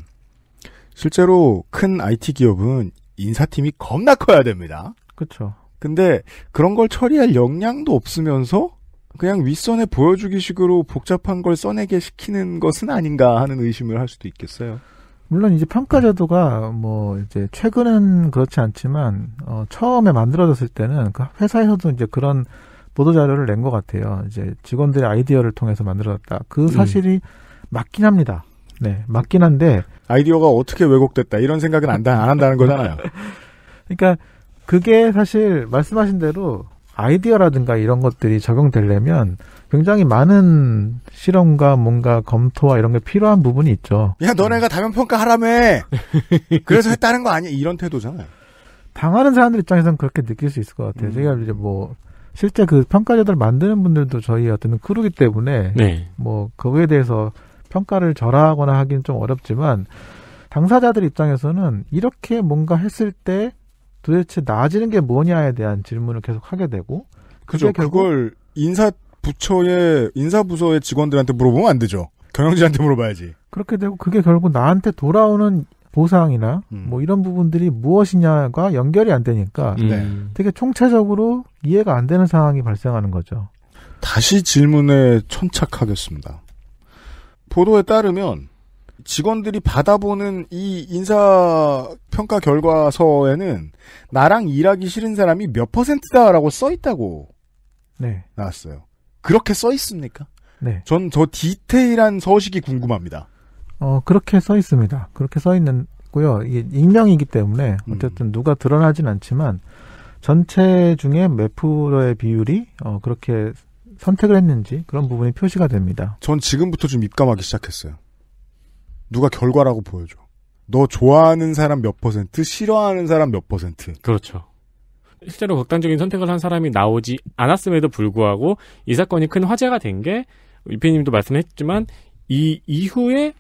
A: 실제로 큰 IT 기업은 인사팀이 겁나 커야 됩니다. 그렇죠. 근데 그런 걸 처리할 역량도 없으면서 그냥 윗선에 보여주기식으로 복잡한 걸 써내게 시키는 것은 아닌가 하는 의심을 할 수도 있겠어요.
B: 물론 이제 평가제도가 뭐 이제 최근은 그렇지 않지만 어 처음에 만들어졌을 때는 그 회사에서도 이제 그런 보도 자료를 낸 것 같아요. 이제 직원들의 아이디어를 통해서 만들어졌다. 그 음. 사실이 음. 맞긴 합니다. 네, 맞긴 한데 아이디어가 어떻게 왜곡됐다 이런 생각은 안, 안 한다는 거잖아요. 그러니까 그게 사실 말씀하신 대로 아이디어라든가 이런 것들이 적용되려면 굉장히 많은 실험과 뭔가 검토와 이런 게 필요한 부분이 있죠.
A: 야, 너네가 음. 다면 평가하라며. 그래서 했다는 거 아니야? 이런 태도잖아요.
B: 당하는 사람들 입장에서는 그렇게 느낄 수 있을 것 같아요. 음. 제가 이제 뭐 실제 그 평가자들 만드는 분들도 저희 어떤 크루기 때문에 네. 뭐거에 대해서 평가를 절하거나 하기좀 어렵지만 당사자들 입장에서는 이렇게 뭔가 했을 때 도대체 나아지는 게 뭐냐에 대한 질문을 계속 하게 되고 그죠 그걸
A: 인사 부처의 인사부서의 직원들한테 물어보면 안 되죠. 경영진한테 물어봐야지.
B: 그렇게 되고 그게 결국 나한테 돌아오는 보상이나 음. 뭐 이런 부분들이 무엇이냐가 연결이 안 되니까 음. 네. 되게 총체적으로 이해가 안 되는 상황이 발생하는 거죠.
A: 다시 질문에 천착하겠습니다. 보도에 따르면 직원들이 받아보는 이 인사 평가 결과서에는 나랑 일하기 싫은 사람이 몇 퍼센트다라고 써 있다고 네. 나왔어요. 그렇게 써 있습니까? 네. 전 저 디테일한 서식이 궁금합니다.
B: 어, 그렇게 써 있습니다. 그렇게 써 있는, 고요. 이게 익명이기 때문에, 음. 어쨌든 누가 드러나진 않지만, 전체 중에 몇 프로의 비율이, 어, 그렇게 선택을 했는지, 그런 부분이 표시가 됩니다.
A: 전 지금부터 좀 입감하기 시작했어요. 누가 결과라고 보여줘. 너 좋아하는 사람 몇 퍼센트, 싫어하는 사람 몇 퍼센트. 그렇죠.
D: 실제로 극단적인 선택을 한 사람이 나오지 않았음에도 불구하고 이 사건이 큰 화제가 된게 유피님도 말씀했지만 이 이후에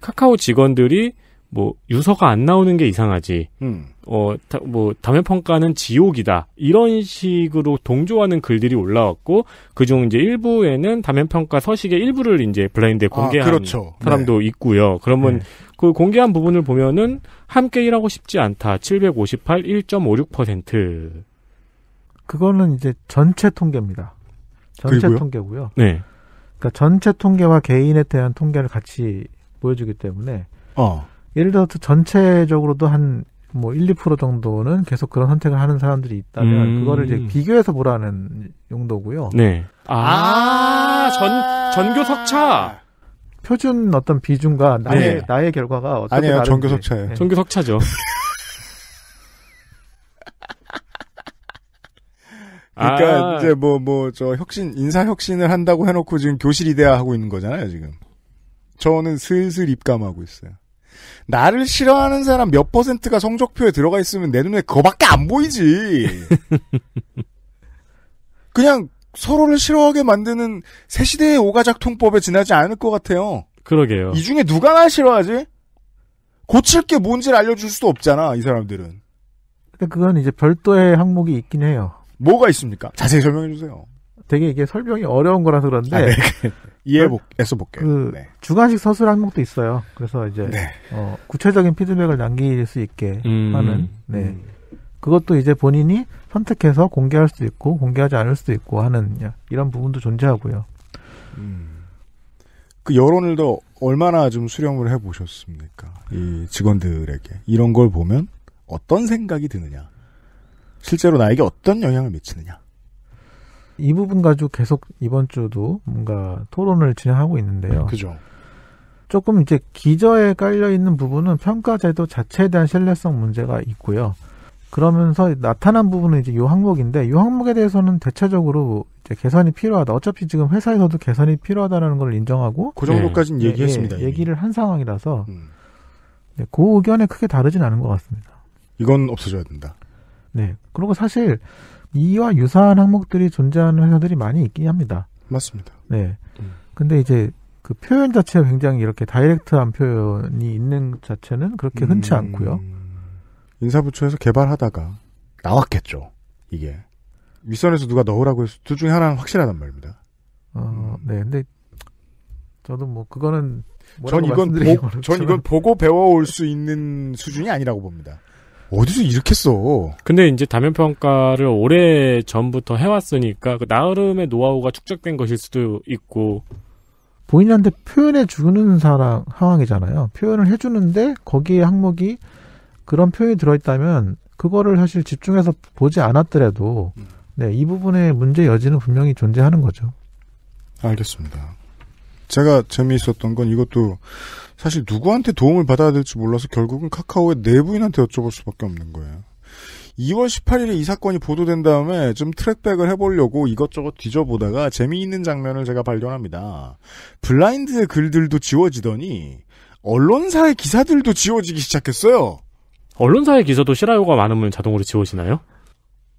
D: 카카오 직원들이 뭐 유서가 안 나오는 게 이상하지. 음. 어, 뭐 담회 평가는 지옥이다. 이런 식으로 동조하는 글들이 올라왔고 그중 이제 일부에는 담회 평가 서식의 일부를 이제 블라인드에 아, 공개한 아, 그렇죠. 사람도 네. 있고요. 그러면 네. 그 공개한 부분을 보면은 함께 일하고 싶지 않다. 758 1.56%.
B: 그거는 이제 전체 통계입니다.
D: 전체 그리고요? 통계고요. 네.
B: 그러니까 전체 통계와 개인에 대한 통계를 같이 보여주기 때문에 어. 예를 들어서 전체적으로도 한뭐 1, 2% 정도는 계속 그런 선택을 하는 사람들이 있다면 음. 그거를 이제 비교해서 보라는 용도고요. 네. 아,
D: 아, 전 전교
B: 석차. 표준 어떤 비중과 나의 네. 나의 결과가 어떻게 아니에요 다른지. 전교 석차예요. 네. 전교
A: 석차죠. 그러니까 아~ 이제 뭐뭐 저 혁신 인사 혁신을 한다고 해놓고 지금 교실 이대화 하고 있는 거잖아요 지금. 저는 슬슬 입감하고 있어요. 나를 싫어하는 사람 몇 퍼센트가 성적표에 들어가 있으면 내 눈에 그거밖에 안 보이지. 그냥 서로를 싫어하게 만드는 새 시대의 오가작통법에 지나지 않을 것 같아요. 그러게요. 이 중에 누가 날 싫어하지? 고칠 게 뭔지를 알려줄 수도 없잖아, 이 사람들은.
B: 근데 그건 이제 별도의 항목이 있긴 해요. 뭐가 있습니까? 자세히 설명해 주세요. 되게 이게 설명이 어려운 거라서 그런데 아, 네. 이해해서 그 볼게요. 그 네. 중간식 서술 항목도 있어요. 그래서 이제 네. 어, 구체적인 피드백을 남길 수 있게 음. 하는 네. 음. 그것도 이제 본인이 선택해서 공개할 수도 있고 공개하지 않을 수도 있고 하는 이런 부분도 존재하고요. 음.
A: 그 여론을 더 얼마나 좀 수렴을 해 보셨습니까? 이 직원들에게 이런 걸 보면 어떤 생각이 드느냐, 실제로 나에게 어떤 영향을
B: 미치느냐. 이 부분 가지고 계속 이번 주도 뭔가 토론을 진행하고 있는데요. 네, 그죠. 조금 이제 기저에 깔려 있는 부분은 평가제도 자체에 대한 신뢰성 문제가 있고요. 그러면서 나타난 부분은 이제 요 항목인데 요 항목에 대해서는 대체적으로 이제 개선이 필요하다. 어차피 지금 회사에서도 개선이 필요하다라는 걸 인정하고 그 정도까지는 예, 예 얘기했습니다. 예, 얘기를 한 상황이라서 음. 네, 그 의견에 크게 다르진 않은 것 같습니다. 이건 없어져야 된다. 네. 그리고 사실 이와 유사한 항목들이 존재하는 회사들이 많이 있긴 합니다. 맞습니다. 네. 음. 근데 이제 그 표현 자체가 굉장히 이렇게 다이렉트한 표현이 있는 자체는 그렇게 음. 흔치 음... 않고요.
A: 인사부처에서 개발하다가 나왔겠죠. 이게 윗선에서 누가 넣으라고 해서 둘 중에 하나는 확실하단 말입니다. 어, 음. 네. 근데
B: 저도 뭐 그거는 전 이건 보, 전 이건
A: 보고 배워올 수 있는 수준이 아니라고 봅니다.
D: 어디서 이렇게 써? 근데 이제 다면평가를 오래 전부터 해왔으니까 그 나름의 노하우가 축적된 것일 수도 있고
B: 본인한테 표현해 주는 사람 상황이잖아요. 표현을 해주는데 거기에 항목이 그런 표현이 들어있다면 그거를 사실 집중해서 보지 않았더라도 네, 이부분에 문제 여지는 분명히 존재하는 거죠. 알겠습니다.
A: 제가 재미있었던 건 이것도 사실 누구한테 도움을 받아야 될지 몰라서 결국은 카카오의 내부인한테 여쭤볼 수밖에 없는 거예요. 2월 18일에 이 사건이 보도된 다음에 좀 트랙백을 해보려고 이것저것 뒤져보다가 재미있는 장면을 제가 발견합니다. 블라인드의 글들도 지워지더니 언론사의 기사들도 지워지기 시작했어요. 언론사의 기사도 실화요가 많으면 자동으로 지워지나요?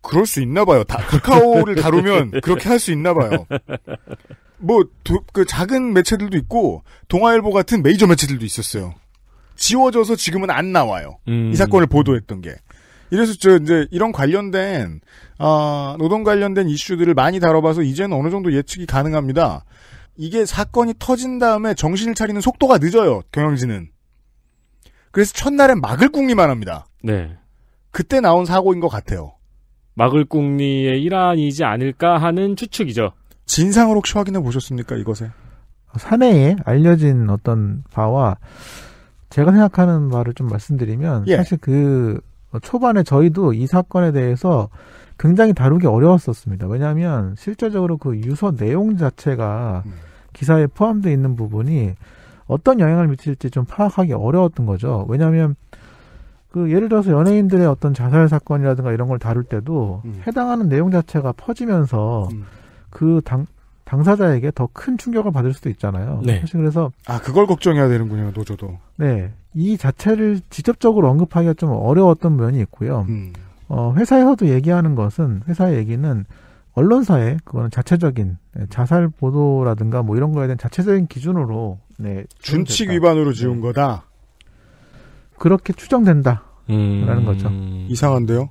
A: 그럴 수 있나 봐요. 다, 카카오를 다루면 그렇게 할 수 있나 봐요. 뭐, 도, 그 작은 매체들도 있고, 동아일보 같은 메이저 매체들도 있었어요. 지워져서 지금은 안 나와요. 음. 이 사건을 보도했던 게. 이래서 저 이제 이런 관련된 아, 노동 관련된 이슈들을 많이 다뤄봐서 이제는 어느 정도 예측이 가능합니다. 이게 사건이 터진 다음에 정신을 차리는 속도가 늦어요. 경영진은. 그래서 첫날엔 막을 궁리만 합니다. 네. 그때 나온 사고인 것 같아요. 마글꿍리의
D: 일환이지 않을까 하는 추측이죠.
A: 진상을 혹시 확인해 보셨습니까 이것에?
B: 사내에 알려진 어떤 바와 제가 생각하는 바를 좀 말씀드리면 예. 사실 그 초반에 저희도 이 사건에 대해서 굉장히 다루기 어려웠었습니다. 왜냐하면 실제적으로 그 유서 내용 자체가 음. 기사에 포함되어 있는 부분이 어떤 영향을 미칠지 좀 파악하기 어려웠던 거죠. 왜냐하면 그 예를 들어서 연예인들의 어떤 자살 사건이라든가 이런 걸 다룰 때도 음. 해당하는 내용 자체가 퍼지면서 음. 그 당, 당사자에게 더 큰 충격을 받을 수도 있잖아요. 네. 사실 그래서 아
A: 그걸 걱정해야 되는군요 노조도.
B: 네, 이 자체를 직접적으로 언급하기가 좀 어려웠던 면이 있고요. 음. 어, 회사에서도 얘기하는 것은 회사 얘기는 언론사의 그거는 자체적인 네, 자살 보도라든가 뭐 이런 거에 대한 자체적인 기준으로 네 준칙
A: 위반으로 지은 네. 거다. 그렇게 추정된다라는 음... 거죠. 이상한데요.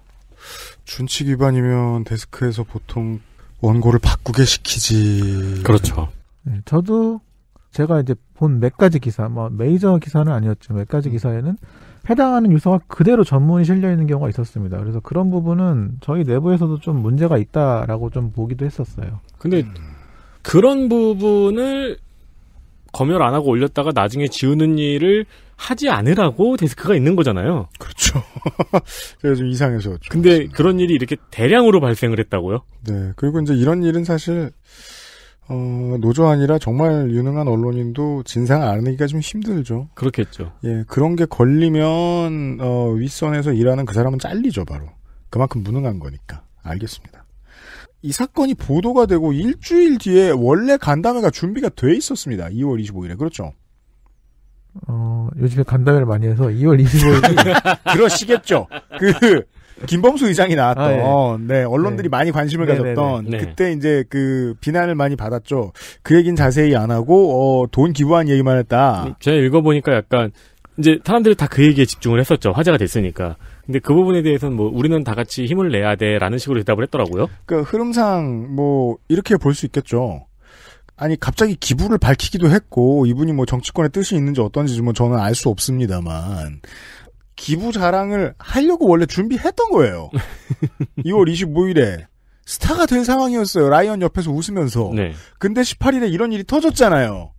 A: 준칙 위반이면 데스크에서
B: 보통 원고를 바꾸게 시키지. 그렇죠. 네, 저도 제가 이제 본 몇 가지 기사, 뭐 메이저 기사는 아니었지만몇 가지 음. 기사에는 해당하는 유서가 그대로 전문이 실려 있는 경우가 있었습니다. 그래서 그런 부분은 저희 내부에서도 좀 문제가 있다라고 좀 보기도 했었어요. 근데 음. 그런 부분을
D: 검열 안 하고 올렸다가 나중에 지우는 일을 하지 않으라고 데스크가 있는 거잖아요.
A: 그렇죠. 제가 좀 이상해서.
D: 근데 말씀드렸 그런 일이 이렇게 대량으로 발생을 했다고요? 네.
A: 그리고 이제 이런 일은 사실 어, 노조 아니라 정말 유능한 언론인도 진상 알아내기가 좀 힘들죠. 그렇겠죠. 예, 그런 게 걸리면 어, 윗선에서 일하는 그 사람은 잘리죠, 바로. 그만큼 무능한 거니까. 알겠습니다. 이 사건이 보도가 되고 일주일 뒤에 원래 간담회가 준비가 돼 있었습니다. 2월 25일에 그렇죠.
B: 어, 요즘에 간담회를 많이 해서 2월 2 5일
A: 그러시겠죠. 그 김범수 의장이 나왔던 아, 예. 네 언론들이 네. 많이 관심을 네네네. 가졌던 네. 그때 이제 그 비난을 많이 받았죠. 그얘기는 자세히 안 하고 어, 돈 기부한 얘기만 했다.
D: 제가 읽어보니까 약간 이제 사람들이 다 그 얘기에 집중을 했었죠. 화제가 됐으니까. 근데 그 부분에 대해서는 뭐 우리는 다 같이 힘을 내야 돼라는 식으로 대답을 했더라고요.
A: 그 흐름상 뭐 이렇게 볼 수 있겠죠. 아니 갑자기 기부를 밝히기도 했고 이분이 뭐 정치권에 뜻이 있는지 어떤지 뭐 저는 알 수 없습니다만 기부 자랑을 하려고 원래 준비했던 거예요. 2월 25일에 스타가 된 상황이었어요. 라이언 옆에서 웃으면서. 네. 근데 18일에 이런 일이 터졌잖아요.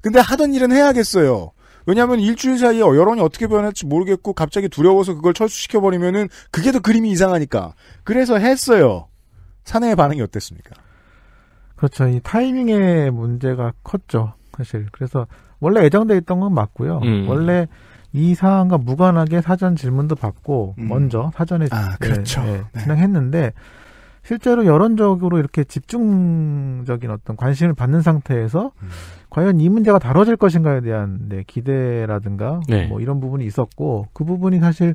A: 근데 하던 일은 해야겠어요. 왜냐하면 일주일 사이에 여론이 어떻게 변할지 모르겠고 갑자기 두려워서 그걸 철수시켜 버리면은 그게 더 그림이 이상하니까. 그래서 했어요.
B: 사내의 반응이 어땠습니까? 그렇죠. 이 타이밍의 문제가 컸죠. 사실. 그래서 원래 예정돼 있던 건 맞고요. 음. 원래 이 사안과 무관하게 사전 질문도 받고 음. 먼저 사전에 아, 네, 그렇죠. 네, 네, 진행했는데 실제로 여론적으로 이렇게 집중적인 어떤 관심을 받는 상태에서 음. 과연 이 문제가 다뤄질 것인가에 대한 네, 기대라든가 네. 뭐 이런 부분이 있었고 그 부분이 사실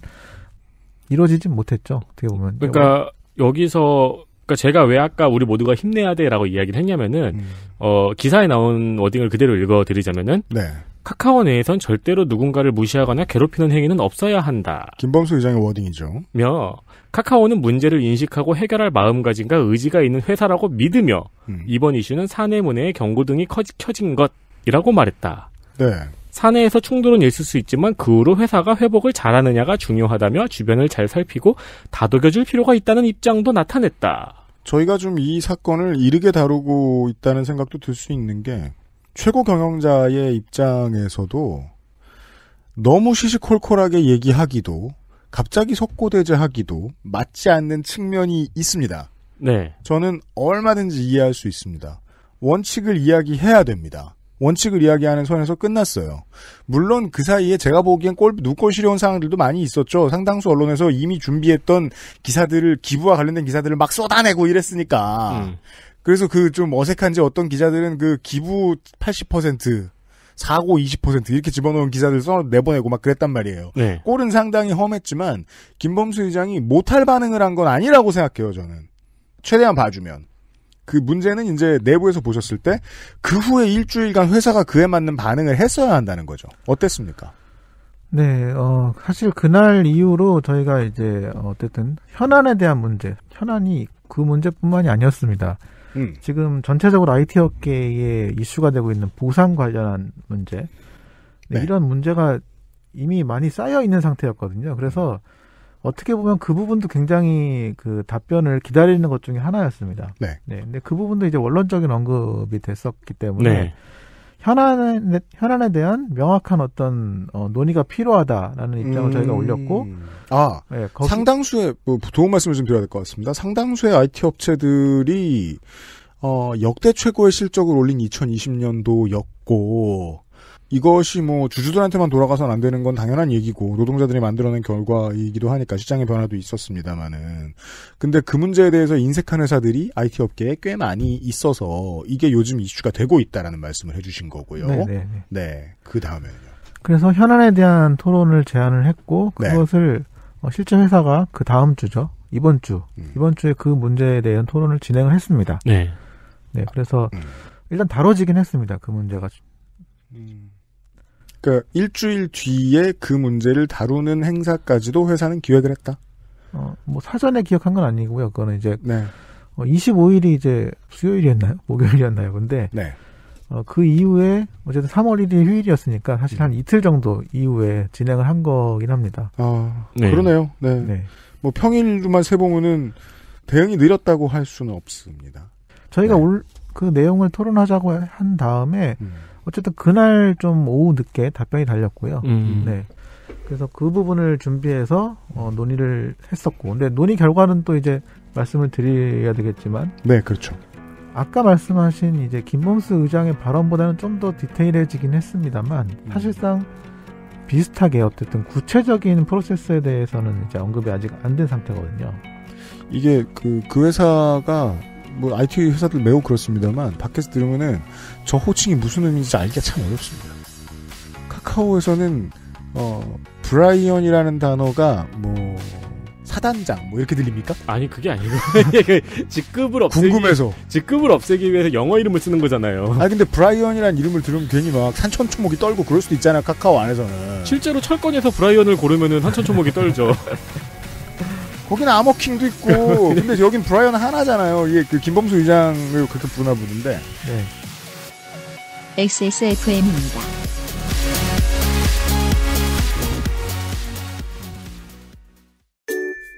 B: 이루어지진 못했죠. 어떻게 보면 그러니까
D: 여기서 그러니까 제가 왜 아까 우리 모두가 힘내야 돼라고 이야기를 했냐면은 음. 어 기사에 나온 워딩을 그대로 읽어드리자면은 네. 카카오 내에선 절대로 누군가를 무시하거나 괴롭히는 행위는 없어야 한다.
A: 김범수 의장의 워딩이죠.
D: 며 카카오는 문제를 인식하고 해결할 마음가짐과 의지가 있는 회사라고 믿으며 음. 이번 이슈는 사내 문해의 경고등이 커지, 켜진 것이라고 말했다. 네. 사내에서 충돌은 있을 수 있지만 그 후로 회사가 회복을 잘하느냐가 중요하다며 주변을 잘 살피고 다독여줄 필요가 있다는 입장도 나타냈다.
A: 저희가 좀 이 사건을 이르게 다루고 있다는 생각도 들 수 있는 게 최고 경영자의 입장에서도 너무 시시콜콜하게 얘기하기도 갑자기 석고대죄하기도 맞지 않는 측면이 있습니다. 네. 저는 얼마든지 이해할 수 있습니다. 원칙을 이야기해야 됩니다. 원칙을 이야기하는 선에서 끝났어요. 물론 그 사이에 제가 보기엔 꼴, 누꼴 시려운 상황들도 많이 있었죠. 상당수 언론에서 이미 준비했던 기사들을, 기부와 관련된 기사들을 막 쏟아내고 이랬으니까. 음. 그래서 그 좀 어색한지 어떤 기자들은 그 기부 80%, 사고 20% 이렇게 집어넣은 기사들 써 내보내고 막 그랬단 말이에요. 네. 골은 상당히 험했지만 김범수 의장이 못할 반응을 한 건 아니라고 생각해요. 저는 최대한 봐주면 그 문제는 이제 내부에서 보셨을 때 그 후에 일주일간 회사가 그에 맞는 반응을 했어야 한다는 거죠. 어땠습니까?
B: 네, 어, 사실 그날 이후로 저희가 이제 어쨌든 현안에 대한 문제, 현안이 그 문제뿐만이 아니었습니다. 음. 지금 전체적으로 IT 업계에 이슈가 되고 있는 보상 관련한 문제, 네, 네. 이런 문제가 이미 많이 쌓여 있는 상태였거든요. 그래서 음. 어떻게 보면 그 부분도 굉장히 그 답변을 기다리는 것 중에 하나였습니다. 네. 네. 근데 그 부분도 이제 원론적인 언급이 됐었기 때문에 네. 현안에 현안에 대한 명확한 어떤 어, 논의가 필요하다라는 입장을 음... 저희가 올렸고 아 네, 거기... 상당수의 뭐, 도움 말씀을 좀 드려야 될 것 같습니다. 상당수의 IT
A: 업체들이 어, 역대 최고의 실적을 올린 2020년도였고 이것이 뭐 주주들한테만 돌아가선 안 되는 건 당연한 얘기고 노동자들이 만들어낸 결과이기도 하니까 시장의 변화도 있었습니다만은 근데 그 문제에 대해서 인색한 회사들이 IT 업계에 꽤 많이 있어서 이게 요즘 이슈가 되고 있다라는 말씀을 해주신 거고요. 네네. 네, 네. 네. 그 다음에요.
B: 그래서 현안에 대한 토론을 제안을 했고 네. 그것을 네. 실제 회사가 그 다음 주죠. 이번 주 음. 이번 주에 그 문제에 대한 토론을 진행을 했습니다. 네. 네. 그래서 음. 일단 다뤄지긴 했습니다. 그 문제가. 음.
A: 그러니까 일주일 뒤에 그 문제를 다루는 행사까지도 회사는 기획을 했다.
B: 어, 뭐 사전에 기억한 건 아니고요. 그거는 이제 네. 어, 25일이 이제 수요일이었나요? 목요일이었나요? 근데 네. 어, 그 이후에 어쨌든 3월 1일이 휴일이었으니까 사실 한 이틀 정도 이후에 진행을 한 거긴 합니다. 아, 네. 그러네요.
A: 네. 네. 뭐 평일로만 세보면은 대응이 느렸다고 할 수는
B: 없습니다. 저희가 네. 올, 그 내용을 토론하자고 한 다음에 음. 어쨌든 그날 좀 오후 늦게 답변이 달렸고요. 음. 네. 그래서 그 부분을 준비해서 어, 논의를 했었고, 근데 논의 결과는 또 이제 말씀을 드려야 되겠지만, 네, 그렇죠. 아까 말씀하신 이제 김범수 의장의 발언보다는 좀 더 디테일해지긴 했습니다만, 음. 사실상 비슷하게 어쨌든 구체적인 프로세스에 대해서는 이제 언급이 아직 안 된 상태거든요.
A: 이게 그,
B: 그 회사가
A: 뭐 IT 회사들 매우 그렇습니다만 밖에서 들으면은 저 호칭이 무슨 의미인지 알기가 참 어렵습니다. 카카오에서는 어, 브라이언이라는 단어가 뭐 사단장 뭐 이렇게 들립니까? 아니 그게 아니고 그 직급을
D: 없애기 궁금해서 직급을 없애기 위해서 영어 이름을 쓰는 거잖아요.
A: 아 근데 브라이언이라는 이름을 들으면 괜히 막 산천초목이 떨고 그럴 수도 있잖아 카카오 안에서는.
D: 실제로 철권에서 브라이언을 고르면은 산천초목이 떨죠.
A: 거기는 아머킹도 있고 근데 여긴 브라이언 하나잖아요. 이게 그 김범수 의장을 그렇게 부르나 보는데. 네. XSFM입니다.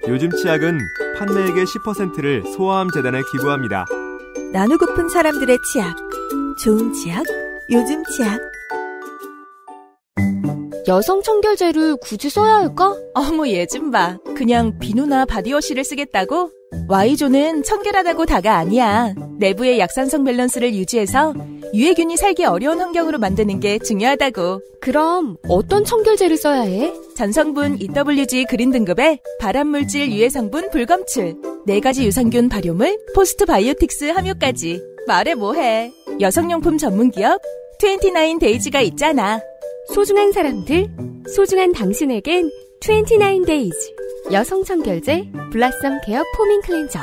D: 요즘 치약은 판매액의 10%를 소아암 재단에
A: 기부합니다.
B: 나누고픈 사람들의 치약. 좋은 치약, 요즘 치약. 여성 청결제를 굳이 써야 할까?
A: 어머 얘좀 봐. 그냥 비누나 바디워시를 쓰겠다고? Y존은 청결하다고 다가 아니야. 내부의 약산성 밸런스를 유지해서 유해균이 살기 어려운 환경으로 만드는 게 중요하다고. 그럼 어떤 청결제를 써야 해? 전성분 EWG 그린 등급에 발암물질 유해 성분 불검출, 네 가지 유산균 발효물, 포스트 바이오틱스 함유까지. 말해 뭐해. 여성용품 전문기업 29데이즈가
B: 있잖아. 소중한 사람들, 소중한 당신에겐 29데이즈 여성 청결제 블라썸 케어 포밍 클렌저.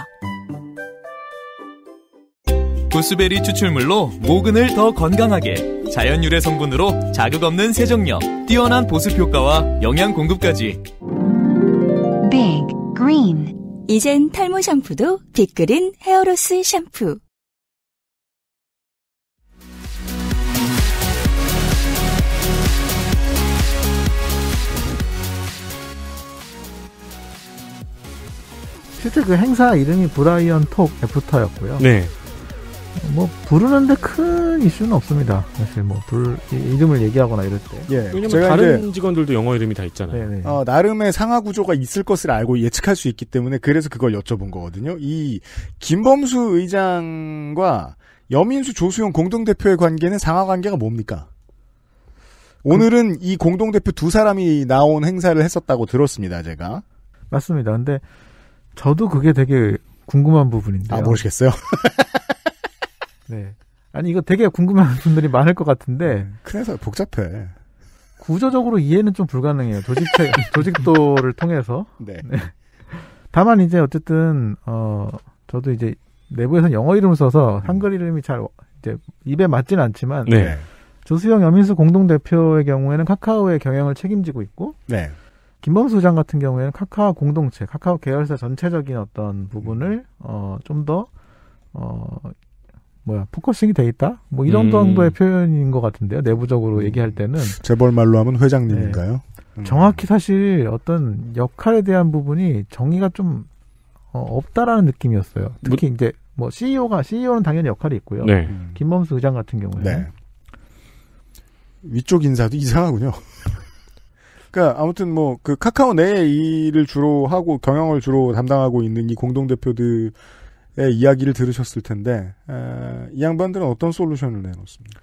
B: 구스베리 추출물로 모근을 더 건강하게 자연
D: 유래 성분으로 자극 없는 세정력, 뛰어난 보습 효과와 영양 공급까지.
B: Big 이젠 탈모 샴푸도 빅그린 헤어로스 샴푸. 실제 그 행사 이름이 브라이언 톡 애프터였고요. 네. 뭐 부르는데 큰 이슈는 없습니다. 사실 뭐불 이름을 얘기하거나 이럴 때. 예. 왜냐면 다른
D: 이제, 직원들도 영어 이름이 다 있잖아요. 네네.
A: 네.
B: 어, 나름의
A: 상하 구조가 있을 것을 알고 예측할 수 있기 때문에 그래서 그걸 여쭤본 거거든요. 이 김범수 의장과 여민수 조수용 공동 대표의 관계는 상하 관계가 뭡니까? 오늘은 그, 이 공동 대표 두 사람이 나온 행사를 했었다고 들었습니다.
B: 제가. 맞습니다. 근데 저도 그게 되게 궁금한 부분인데요. 아모르겠어요 네. 아니 이거 되게 궁금한 분들이 많을 것 같은데. 그래서 네. 복잡해. 구조적으로 이해는 좀 불가능해요. 조직 조직도를 통해서. 네. 네. 다만 이제 어쨌든 어 저도 이제 내부에서 영어 이름 써서 음. 한글 이름이 잘 어, 이제 입에 맞지는 않지만 네. 조수영 여민수 공동 대표의 경우에는 카카오의 경영을 책임지고 있고 네. 김범수 장 같은 경우에는 카카오 공동체, 카카오 계열사 전체적인 어떤 부분을 어 좀 더어 음. 뭐야 포커싱이 돼 있다 뭐 이런 음. 정도의 표현인 것 같은데요 내부적으로 음. 얘기할 때는 재벌 말로 하면 회장님인가요? 네. 정확히 사실 어떤 역할에 대한 부분이 정의가 좀 어, 없다라는 느낌이었어요. 뭐 특히 뭐, 이제 뭐 CEO가 CEO는 당연히 역할이 있고요. 네. 김범수 의장 같은 경우에는 네.
A: 위쪽 인사도 이상하군요. 그러니까
B: 아무튼 뭐 그 카카오 내에
A: 일을 주로 하고 경영을 주로 담당하고 있는 이 공동 대표들. 예, 이야기를
B: 들으셨을 텐데 에,
A: 이 양반들은 어떤 솔루션을
B: 내놓습니까?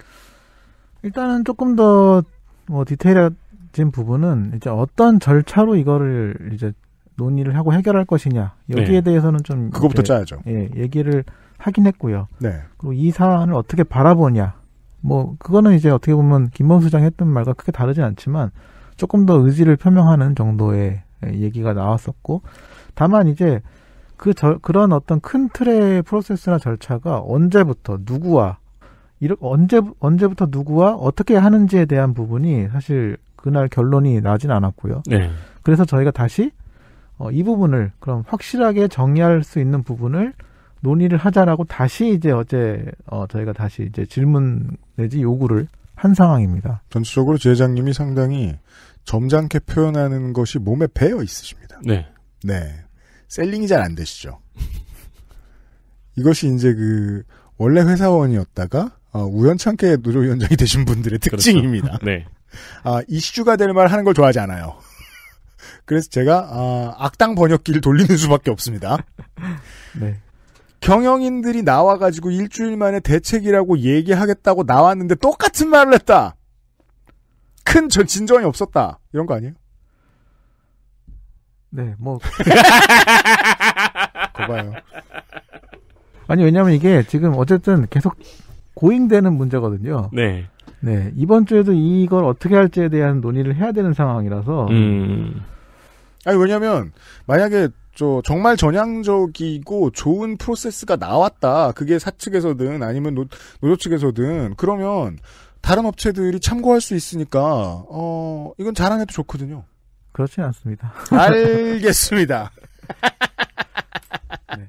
B: 일단은 조금 더 뭐 디테일해진 부분은 이제 어떤 절차로 이거를 이제 논의를 하고 해결할 것이냐 여기에 네. 대해서는 좀 그거부터 짜야죠. 예, 얘기를 하긴 했고요. 네. 그리고 이 사안을 어떻게 바라보냐 뭐 그거는 이제 어떻게 보면 김범수 장 했던 말과 크게 다르진 않지만 조금 더 의지를 표명하는 정도의 얘기가 나왔었고 다만 이제 그 저, 그런 어떤 큰 틀의 프로세스나 절차가 언제부터 누구와 이렇 언제 언제부터 누구와 어떻게 하는지에 대한 부분이 사실 그날 결론이 나진 않았고요. 네. 그래서 저희가 다시 어, 이 부분을 그럼 확실하게 정리할 수 있는 부분을 논의를 하자라고 다시 이제 어제 어, 저희가 다시 이제 질문 내지 요구를 한
A: 상황입니다. 전체적으로 재장님이 상당히 점잖게 표현하는
B: 것이 몸에 배어
A: 있으십니다. 네. 네. 셀링이 잘 안 되시죠. 이것이 이제 그 원래 회사원이었다가 어, 우연찮게 노조위원장이 되신 분들의 그렇죠. 특징입니다. 그렇죠. 네. 아, 이슈가 될 말 하는 걸 좋아하지 않아요. 그래서 제가 아, 악당 번역기를 돌리는 수밖에 없습니다. 네. 경영인들이 나와가지고 일주일 만에 대책이라고 얘기하겠다고 나왔는데 똑같은 말을 했다. 큰 진전이 없었다. 이런 거 아니에요?
B: 네, 뭐. 거봐요. 아니, 왜냐면 이게 지금 어쨌든 계속 고잉되는 문제거든요. 네. 네, 이번 주에도 이걸 어떻게 할지에 대한 논의를 해야 되는 상황이라서. 음.
A: 아니, 왜냐면, 만약에 저 정말 전향적이고 좋은 프로세스가 나왔다. 그게 사측에서든 아니면 노, 노조 측에서든 그러면 다른 업체들이 참고할 수 있으니까 어 이건 자랑 해도 좋거든요. 그렇진 않습니다.
B: 알겠습니다. 네.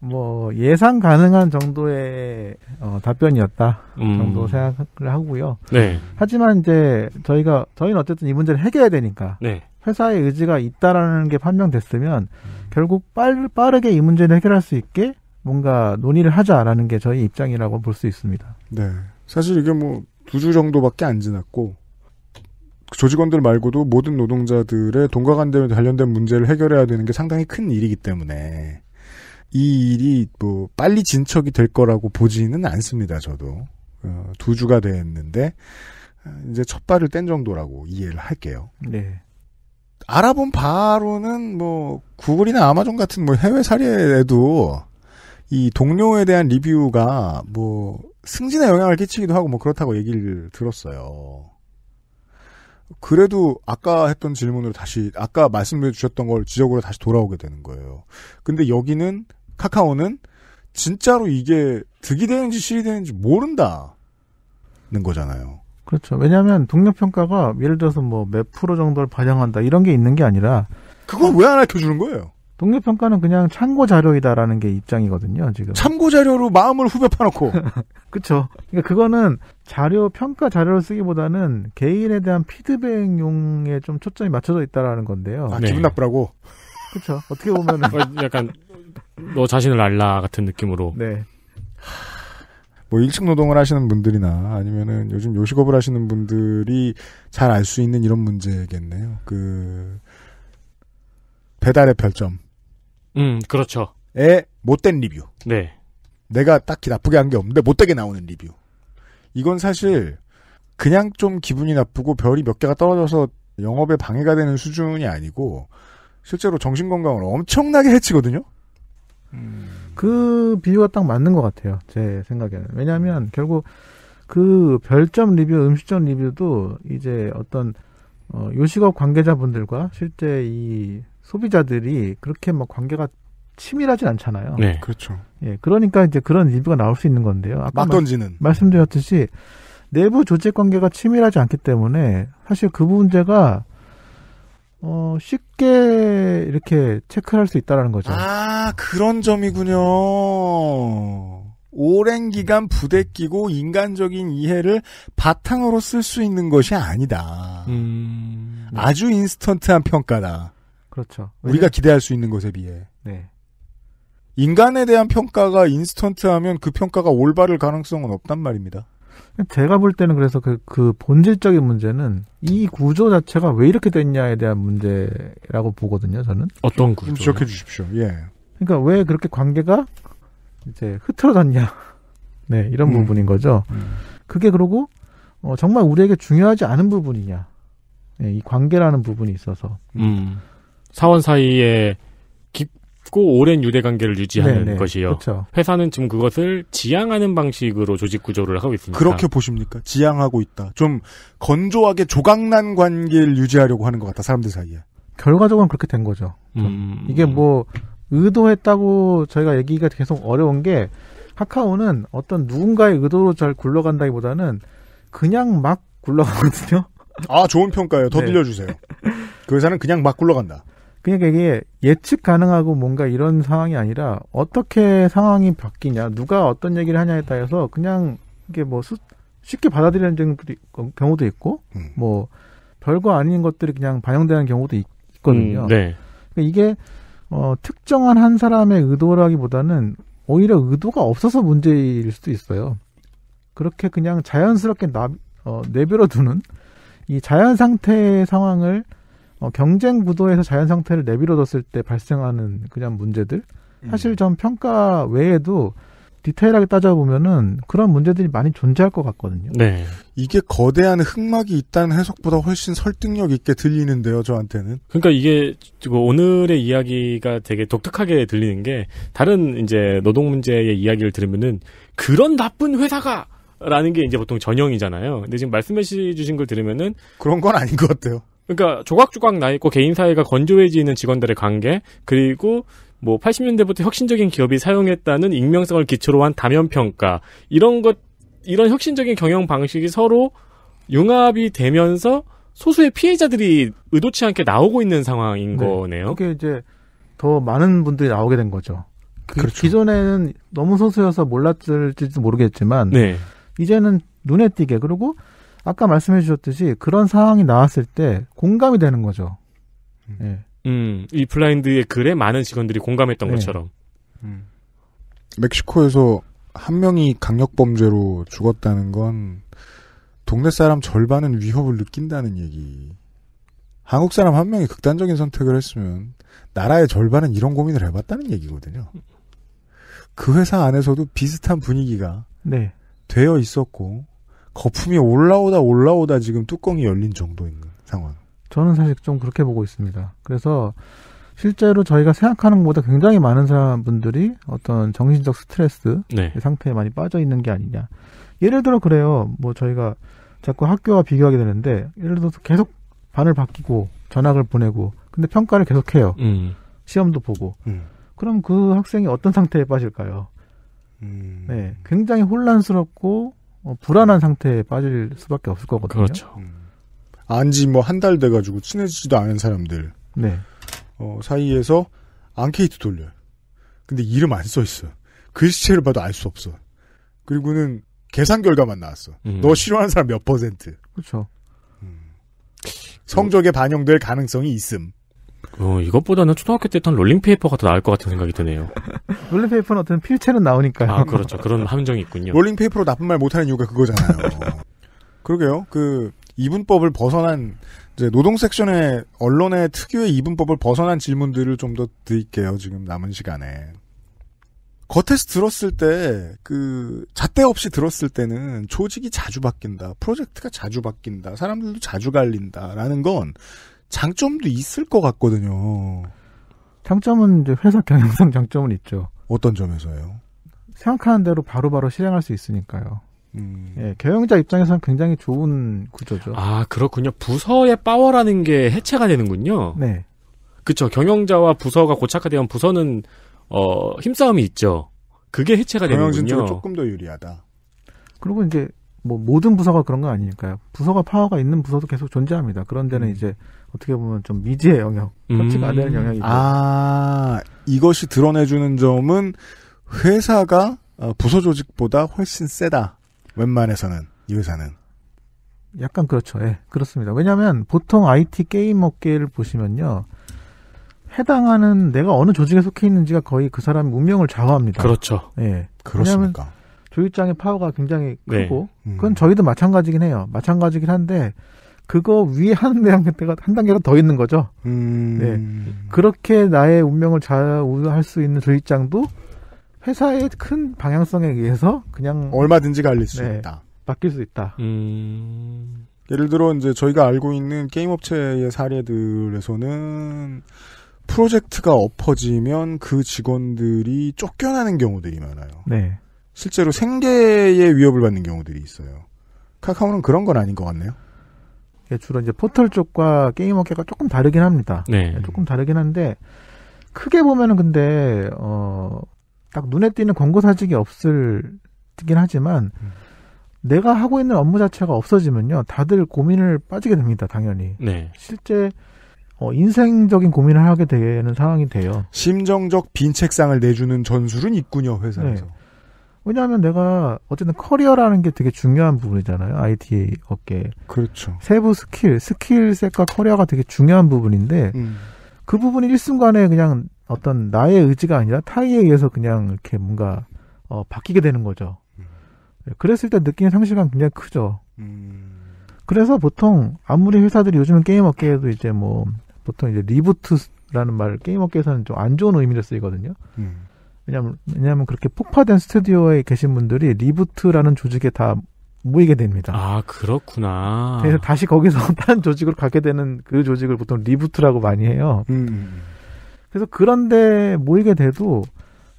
B: 뭐 예상 가능한 정도의 어, 답변이었다 음. 정도 생각을 하고요. 네. 하지만 이제 저희가 저희는 어쨌든 이 문제를 해결해야 되니까 네. 회사의 의지가 있다라는 게 판명됐으면 음. 결국 빨, 빠르게 이 문제를 해결할 수 있게 뭔가 논의를 하자라는 게 저희 입장이라고 볼 수 있습니다. 네. 사실 이게 뭐 두 주 정도밖에
A: 안 지났고 그 조직원들 말고도 모든 노동자들의 돈과 관련된 문제를 해결해야 되는 게 상당히 큰 일이기 때문에 이 일이 뭐 빨리 진척이 될 거라고 보지는 않습니다. 저도 어, 두 주가 됐는데 어, 이제 첫 발을 뗀 정도라고 이해를 할게요. 네. 알아본 바로는 뭐 구글이나 아마존 같은 뭐 해외 사례에도 이 동료에 대한 리뷰가 뭐 승진에 영향을 끼치기도 하고 뭐 그렇다고 얘기를 들었어요. 그래도 아까 했던 질문으로 다시 아까 말씀해 주셨던 걸 지적으로 다시 돌아오게 되는 거예요. 근데 여기는 카카오는 진짜로 이게 득이 되는지 실이 되는지 모른다는 거잖아요.
B: 그렇죠. 왜냐하면 동력 평가가 예를 들어서 뭐 몇 프로 정도를 반영한다 이런 게 있는 게 아니라 그걸 어, 왜안 알려주는 거예요? 동료 평가는 그냥 참고 자료이다라는 게 입장이거든요. 지금 참고 자료로 마음을 후벼 파놓고 그렇죠. 그러니까 그거는 자료 평가 자료를 쓰기보다는 개인에 대한 피드백용에 좀 초점이 맞춰져 있다라는 건데요. 아, 네. 기분 네. 나쁘라고.
D: 그렇죠. 어떻게 보면 어, 약간 너 자신을 알라 같은 느낌으로.
B: 네.
A: 뭐 일층 노동을 하시는 분들이나 아니면은 요즘 요식업을 하시는 분들이 잘 알 수 있는 이런 문제겠네요. 그 배달의 별점.
D: 음, 그렇죠.
A: 에 못된 리뷰. 네. 내가 딱히 나쁘게 한 게 없는데 못되게 나오는 리뷰. 이건 사실 그냥 좀 기분이 나쁘고 별이 몇 개가 떨어져서 영업에 방해가 되는 수준이 아니고
B: 실제로 정신 건강을 엄청나게 해치거든요. 음. 그 비유가 딱 맞는 것 같아요. 제 생각에는. 왜냐하면 결국 그 별점 리뷰, 음식점 리뷰도 이제 어떤 어, 요식업 관계자분들과 실제 이 소비자들이 그렇게 막 관계가 치밀하진 않잖아요. 네. 그렇죠. 예. 그러니까 이제 그런 리뷰가 나올 수 있는 건데요. 아까 던지는. 말, 씀드렸듯이 내부 조직 관계가 치밀하지 않기 때문에 사실 그 문제가 어, 쉽게 이렇게 체크할 수 있다라는 거죠. 아, 그런 점이군요.
A: 오랜 기간 부대끼고 인간적인 이해를 바탕으로 쓸 수 있는 것이 아니다. 음... 네. 아주 인스턴트한 평가다.
B: 그렇죠. 우리가
A: 기대할 수 있는 것에 비해. 네. 인간에 대한 평가가 인스턴트하면 그 평가가 올바를 가능성은 없단 말입니다.
B: 제가 볼 때는 그래서 그, 그 본질적인 문제는 이 구조 자체가 왜 이렇게 됐냐에 대한 문제라고 보거든요. 저는 어떤 구조? 지적해 주십시오. 예. 그러니까 왜 그렇게 관계가 이제 흐트러졌냐? 네, 이런 음. 부분인 거죠. 음. 그게 그러고 어, 정말 우리에게 중요하지 않은 부분이냐? 네, 이 관계라는 부분이 있어서. 음.
D: 사원 사이에 깊고 오랜 유대 관계를 유지하는 네네, 네. 것이요. 그렇 회사는 지금 그것을 지향하는 방식으로 조직 구조를 하고 있습니다. 그렇게
A: 보십니까? 지향하고 있다. 좀
B: 건조하게 조각난 관계를 유지하려고 하는 것 같다. 사람들 사이에. 결과적으로 는 그렇게 된 거죠. 그렇죠? 음, 음... 이게 뭐 의도했다고 저희가 얘기가 계속 어려운 게 카카오는 어떤 누군가의 의도로 잘 굴러간다기보다는 그냥 막 굴러가거든요.
A: 아 좋은 평가예요. 더 네. 들려주세요.
B: 그 회사는 그냥 막 굴러간다. 그러니까 이게 예측 가능하고 뭔가 이런 상황이 아니라 어떻게 상황이 바뀌냐, 누가 어떤 얘기를 하냐에 따라서 그냥 이게 뭐 수, 쉽게 받아들이는 경우도 있고, 음. 뭐 별거 아닌 것들이 그냥 반영되는 경우도 있, 거든요 음, 네. 그러니까 이게 어, 특정한 한 사람의 의도라기보다는 오히려 의도가 없어서 문제일 수도 있어요. 그렇게 그냥 자연스럽게 나, 어, 내버려 두는 이 자연 상태의 상황을 어, 경쟁 구도에서 자연 상태를 내비려뒀을때 발생하는 그냥 문제들 사실 음. 전 평가 외에도 디테일하게 따져보면은 그런 문제들이 많이 존재할 것 같거든요. 네. 이게 거대한
A: 흑막이 있다는 해석보다 훨씬 설득력 있게 들리는데요, 저한테는.
D: 그러니까 이게 오늘의 이야기가 되게 독특하게 들리는 게 다른 이제 노동 문제의 이야기를 들으면은 그런 나쁜 회사가 라는 게 이제 보통 전형이잖아요. 근데 지금 말씀해 주신 걸 들으면은 그런
A: 건 아닌 것 같아요.
D: 그러니까 조각조각 나 있고 개인 사회가 건조해지는 직원들의 관계 그리고 뭐 80년대부터 혁신적인 기업이 사용했다는 익명성을 기초로 한 다면 평가 이런 것 이런 혁신적인 경영 방식이 서로 융합이 되면서 소수의 피해자들이 의도치 않게 나오고 있는 상황인 네, 거네요.
B: 그게 이제 더 많은 분들이 나오게 된 거죠. 그 그렇죠. 기존에는 너무 소수여서 몰랐을지도 모르겠지만 네. 이제는 눈에 띄게 그리고 아까 말씀해 주셨듯이 그런 상황이 나왔을 때 공감이 되는 거죠.
C: 음. 예.
D: 음이 블라인드의 글에 많은 직원들이 공감했던 예. 것처럼. 음.
A: 멕시코에서 한 명이 강력범죄로 죽었다는 건 동네 사람 절반은 위협을 느낀다는 얘기. 한국 사람 한 명이 극단적인 선택을 했으면 나라의 절반은 이런 고민을 해봤다는 얘기거든요. 그 회사 안에서도 비슷한 분위기가 네. 되어 있었고 거품이 올라오다 올라오다 지금 뚜껑이 열린 정도인 상황.
B: 저는 사실 좀 그렇게 보고 있습니다. 그래서 실제로 저희가 생각하는 것보다 굉장히 많은 사람분들이 어떤 정신적 스트레스 네. 상태에 많이 빠져 있는 게 아니냐. 예를 들어 그래요. 뭐 저희가 자꾸 학교와 비교하게 되는데 예를 들어서 계속 반을 바뀌고 전학을 보내고 근데 평가를 계속해요. 음. 시험도 보고. 음. 그럼 그 학생이 어떤 상태에 빠질까요? 음. 네, 굉장히 혼란스럽고 어, 불안한 상태에 빠질 수밖에 없을 거거든요. 그렇죠.
A: 음. 안지 뭐 한 달 돼가지고 친해지지도 않은 사람들 네. 어, 사이에서 앙케이트 돌려요. 근데 이름 안 써 있어. 글씨체를 봐도 알 수 없어. 그리고는 계산 결과만 나왔어. 음. 너 싫어하는 사람 몇 퍼센트. 그렇죠. 음. 성적에 반영될 가능성이 있음.
C: 어,
D: 이것보다는 초등학교 때 했던 롤링페이퍼가 더 나을 것 같은 생각이 드네요.
A: 롤링페이퍼는 어떤 필체는 나오니까요. 아, 그렇죠.
D: 그런 함정이 있군요.
A: 롤링페이퍼로 나쁜 말 못하는 이유가 그거잖아요. 그러게요. 그, 이분법을 벗어난, 이제 노동 섹션의 언론의 특유의 이분법을 벗어난 질문들을 좀 더 드릴게요. 지금 남은 시간에. 겉에서 들었을 때, 그, 잣대 없이 들었을 때는 조직이 자주 바뀐다, 프로젝트가 자주 바뀐다, 사람들도 자주 갈린다, 라는 건 장점도 있을 것 같거든요.
B: 장점은 이제 회사 경영상 장점은 있죠. 어떤 점에서요? 생각하는 대로 바로바로 바로 실행할 수 있으니까요. 음. 예, 경영자 입장에서는 굉장히 좋은
D: 구조죠. 아, 그렇군요. 부서의 파워라는 게 해체가 되는군요. 네. 그쵸. 경영자와 부서가 고착화되면 부서는, 어, 힘싸움이 있죠. 그게 해체가 되는군요. 경영진 쪽이 조금
B: 더 유리하다. 그리고 이제 뭐 모든 부서가 그런 거 아니니까요. 그러니까 부서가 파워가 있는 부서도 계속 존재합니다. 그런 데는 음. 이제 어떻게 보면 좀 미지의 영역, 터치가 안 음. 되는 영역이고. 아, 이것이 드러내주는 점은 회사가
A: 어, 부서 조직보다 훨씬 세다. 웬만해서는, 이 회사는.
B: 약간 그렇죠. 예, 그렇습니다. 왜냐면 하 보통 IT 게임 업계를 보시면요. 해당하는 내가 어느 조직에 속해 있는지가 거의 그 사람의 운명을 좌우합니다. 그렇죠. 예. 그렇습니까? 조율장의 파워가 굉장히 네. 크고 네. 그건 저희도 마찬가지긴 해요. 마찬가지긴 한데 그거 위에 한 단계가 한 단계가 더 있는 거죠. 음... 네. 그렇게 나의 운명을 좌우할 수 있는 조율장도 회사의 큰 방향성에 의해서 그냥 얼마든지 갈릴 수 네, 있다. 바뀔 수 있다. 음...
A: 예를 들어 이제 저희가 알고 있는 게임 업체의 사례들에서는 프로젝트가 엎어지면 그 직원들이 쫓겨나는 경우들이 많아요. 네.
B: 실제로 생계에 위협을 받는 경우들이 있어요. 카카오는 그런 건 아닌 것 같네요. 예, 주로 이제 포털 쪽과 게임 업계가 조금 다르긴 합니다. 네. 예, 조금 다르긴 한데 크게 보면은 근데 어딱 눈에 띄는 광고 사직이 없을 뜨긴 하지만 음. 내가 하고 있는 업무 자체가 없어지면요 다들 고민을 빠지게 됩니다 당연히 네. 실제 어, 인생적인 고민을 하게 되는 상황이 돼요 심정적 빈책상을 내주는 전술은 있군요 회사에서 네. 왜냐하면 내가 어쨌든 커리어라는 게 되게 중요한 부분이잖아요. IT 업계. 그렇죠. 세부 스킬, 스킬셋과 커리어가 되게 중요한 부분인데 음. 그 부분이 일순간에 그냥 어떤 나의 의지가 아니라 타이에 의해서 그냥 이렇게 뭔가 어, 바뀌게 되는 거죠. 음. 예, 그랬을 때 느끼는 상실감 굉장히 크죠. 음. 그래서 보통 아무리 회사들이 요즘은 게임 업계에도 이제 뭐 보통 이제 리부트라는 말을 게임 업계에서는 좀 안 좋은 의미로 쓰이거든요. 음. 왜냐면, 왜냐면 그렇게 폭파된 스튜디오에 계신 분들이 리부트라는 조직에 다 모이게 됩니다. 아, 그렇구나. 그래서 다시 거기서 다른 조직으로 가게 되는 그 조직을 보통 리부트라고 많이 해요. 음. 그래서 그런데 모이게 돼도